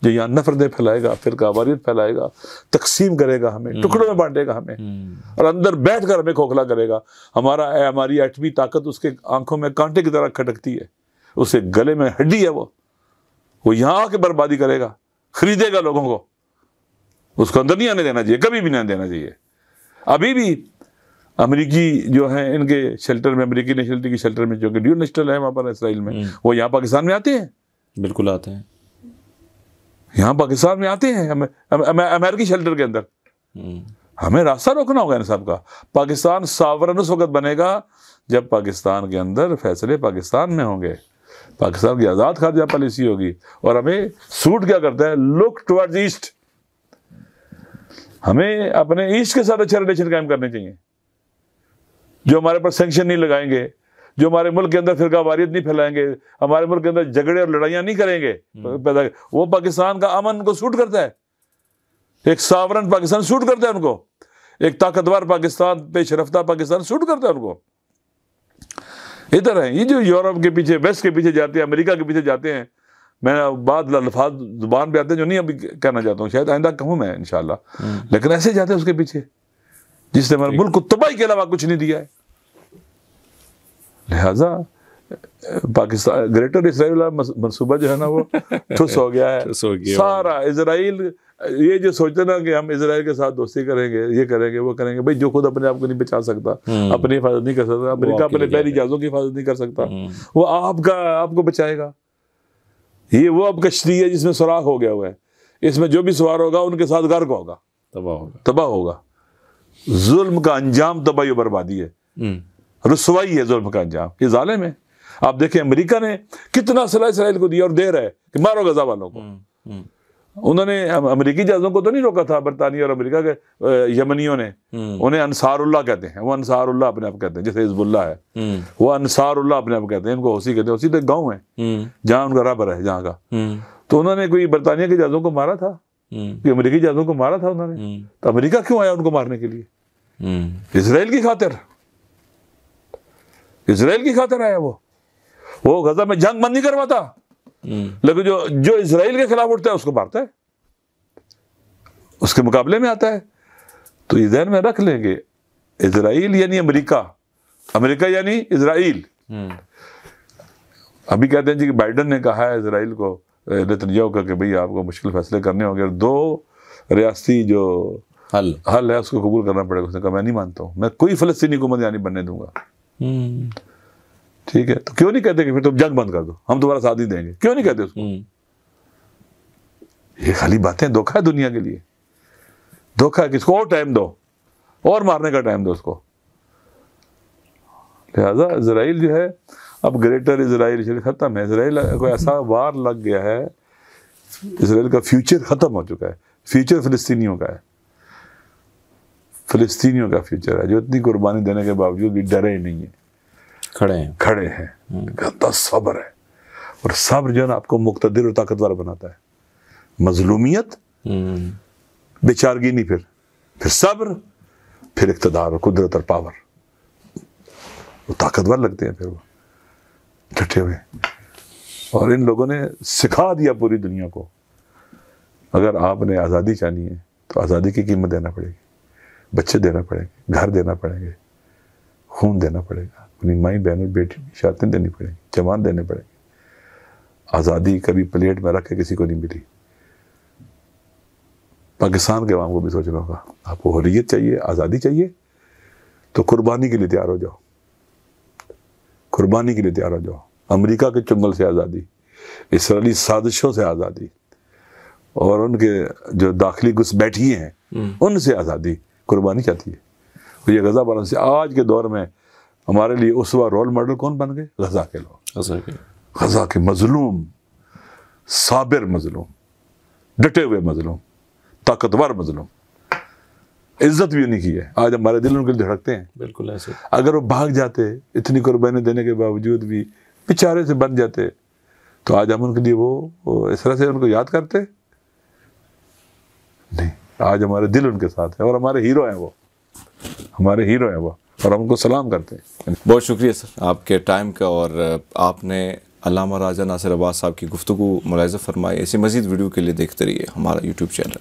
जो यहाँ नफरतें फैलाएगा फिर कावारियत फैलाएगा तकसीम करेगा हमें हम्म। टुकड़ों में बांटेगा हमें हम्म। और अंदर बैठ कर हमें खोखला करेगा हमारा हमारी एटमी ताकत उसके आंखों में कांटे की तरह खटकती है उसे गले में हड्डी है वो वो यहाँ आके बर्बादी करेगा खरीदेगा लोगों को उसको अंदर नहीं आने देना चाहिए कभी भी नहीं देना चाहिए अभी भी अमेरिकी जो है इनके शेल्टर में अमेरिकी नेशनलिटी के शेल्टर में जो कि ड्यू नेशनल है वहाँ पर इसराइल में हम्म। वो यहाँ पाकिस्तान में आते हैं बिल्कुल आते हैं यहाँ पाकिस्तान में आते हैं अमेरिकी शेल्टर के अंदर हम्म। हमें रास्ता रोकना होगा इन सब का पाकिस्तान सावरन उस वक्त बनेगा जब पाकिस्तान के अंदर फैसले पाकिस्तान में होंगे पाकिस्तान की आज़ाद खारजा पॉलिसी होगी और हमें सूट क्या करता है लुक टुवर्ड्स ईस्ट हमें अपने ईस्ट के साथ अच्छे रिलेशन कायम करने चाहिए जो हमारे पर सेंक्शन नहीं लगाएंगे जो हमारे मुल्क के अंदर फिर वारियत नहीं फैलाएंगे हमारे मुल्क के अंदर झगड़े और लड़ाइयां नहीं करेंगे हम्म। पैदा वो पाकिस्तान का अमन को सूट करता है एक सावरन पाकिस्तान सूट करता है उनको एक ताकतवर पाकिस्तान पेश रफ्ता पाकिस्तान सूट करता है उनको इधर है ये जो यूरोप के पीछे वेस्ट के पीछे जाते हैं अमेरिका के पीछे जाते हैं मैं बाद अल्फाज जुबान पे आते जो नहीं अभी कहना चाहता हूँ शायद आइंदा कहूँ मैं इन इनशाला हम्म। लेकिन ऐसे जाते हैं उसके पीछे जिसने हमारे मुल्क को तबाही के अलावा कुछ नहीं दिया है लिहाजा पाकिस्तान ग्रेटर इसराइल मनसूबा जो है ना वो ठुस हो गया है हो गया सारा इसराइल ये जो सोचते ना कि हम इसराइल के साथ दोस्ती करेंगे ये करेंगे वो करेंगे भाई जो खुद अपने आप को नहीं बचा सकता हम्म। अपनी हिफाजत नहीं कर सकता अमरीका अपने पैर जहाजों की हिफाजत नहीं कर सकता हम्म। वो आपका आपको बचाएगा ये वो अब कश्ती है जिसमें सुराख हो गया हुआ है इसमें जो भी सवार होगा उनके साथ गर्क होगा तबाह होगा तबाह होगा जुल्म का अंजाम तबाही और बर्बादी है हम्म। रसवाई है जुल्म का अंजाम ये जालिम है आप देखें अमेरिका ने कितना सलाह इसराइल को दिया और दे रहा है कि मारो गजा वालों को हम्म, हम्म। उन्होंने अमरीकी जहाज़ों को तो नहीं रोका था बरतानिया और अमेरिका के यमनियों ने हम्म। उन्हें अनसारुल्ला कहते हैं वो अनसारुल्ला अपने आप कहते हैं जैसे हिजबुल्ला है हम्म। वो अनसारुल्ला अपने आप कहते हैं इनको हौसी कहते हैं हौसी तो एक गाँव है हम्म। जहाँ उनका रबर है जहाँ का तो उन्होंने कोई बरतानिया के जहाज़ों को मारा था कि अमरीकी जहाज़ों को मारा था उन्होंने तो अमरीका क्यों आया उनको मारने के लिए इसराइल की खातिर इसराइल की खातिर आया वो वो गजा में जंग बंद नहीं करवाता लेकिन तो जो जो इसराइल के खिलाफ उठता है उसको मारता है उसके मुकाबले में आता है तो ये जहन में रख लेंगे इसराइल यानी अमेरिका अमेरिका यानी इसराइल हम्म। अभी कहते हैं जी कि बाइडन ने कहा है इसराइल को नतनजा का कि भाई आपको मुश्किल फैसले करने होंगे और दो रियासी जो हल हल है उसको कबूल करना पड़ेगा उसने कहा मैं नहीं मानता हूँ मैं कोई फलस्तीनी हुकूमत यानी बनने दूंगा हम्म। ठीक है तो क्यों नहीं कहते कि फिर तुम जंग बंद कर दो हम तुम्हारा साथ नहीं देंगे क्यों नहीं कहते उसको हम्म। ये खाली बातें धोखा है दुनिया के लिए धोखा है किसको और टाइम दो और मारने का टाइम दो उसको लिहाजा इसराइल जो है अब ग्रेटर इसराइल ख़त्म है इसराइल को ऐसा वार लग गया है इसराइल का फ्यूचर ख़त्म हो चुका है फ्यूचर फिलिस्तीनियों का है फिलिस्तीनियों का फ्यूचर है जो इतनी कुर्बानी देने के बावजूद भी डरे ही नहीं है खड़े हैं खड़े हैं हम्म। गंदा सब्र है और सब्र जो है ना आपको मुक्तदिर और ताकतवर बनाता है मजलूमियत हम्म। बेचारगी नहीं फिर फिर सब्र फिर इकतदार और कुदरत और पावर वो ताकतवर लगते हैं फिर वो डटे हुए और इन लोगों ने सिखा दिया पूरी दुनिया को अगर आपने आज़ादी चाहनी है तो आज़ादी की कीमत देना पड़ेगी बच्चे देना पड़ेंगे घर देना पड़ेंगे खून देना पड़ेगा अपनी माई बहनों बेटी शातें देनी पड़ेंगी जवान देने पड़ेंगे आज़ादी कभी प्लेट में रख के किसी को नहीं मिली पाकिस्तान के आवाम को भी सोचना होगा आपको हरीत चाहिए आज़ादी चाहिए तो कुर्बानी के लिए तैयार हो जाओ कुर्बानी के लिए तैयार हो जाओ अमेरिका के चुंगल से आज़ादी इसराइली साजिशों से आज़ादी और उनके जो दाखिली घुसबैठिए हैं हम्म। उनसे आज़ादी कुर्बानी चाहती है तो ये गजा बारों से आज के दौर में हमारे लिए उस वह रोल मॉडल कौन बन गए गजा के लोग गजा के मजलूम साबिर मजलूम डटे हुए मजलूम ताकतवर मजलूम इज्जत भी उन्हीं की है आज हमारे दिल उनके लिए धड़कते हैं बिल्कुल ऐसे अगर वो भाग जाते इतनी कुर्बानी देने के बावजूद भी बेचारे से बन जाते तो आज हम उनके लिए वो, वो इस तरह से उनको याद करते नहीं आज हमारे दिल उनके साथ है और हमारे हीरो हैं वो हमारे हीरो हैं वो और हम उनको सलाम करते हैं बहुत शुक्रिया सर आपके टाइम का और आपने अलामा राजा नासिर अब्बास साहब की गुफ्तु मुलायजा फरमाई ऐसी मजीद वीडियो के लिए देखते रहिए हमारा यूट्यूब चैनल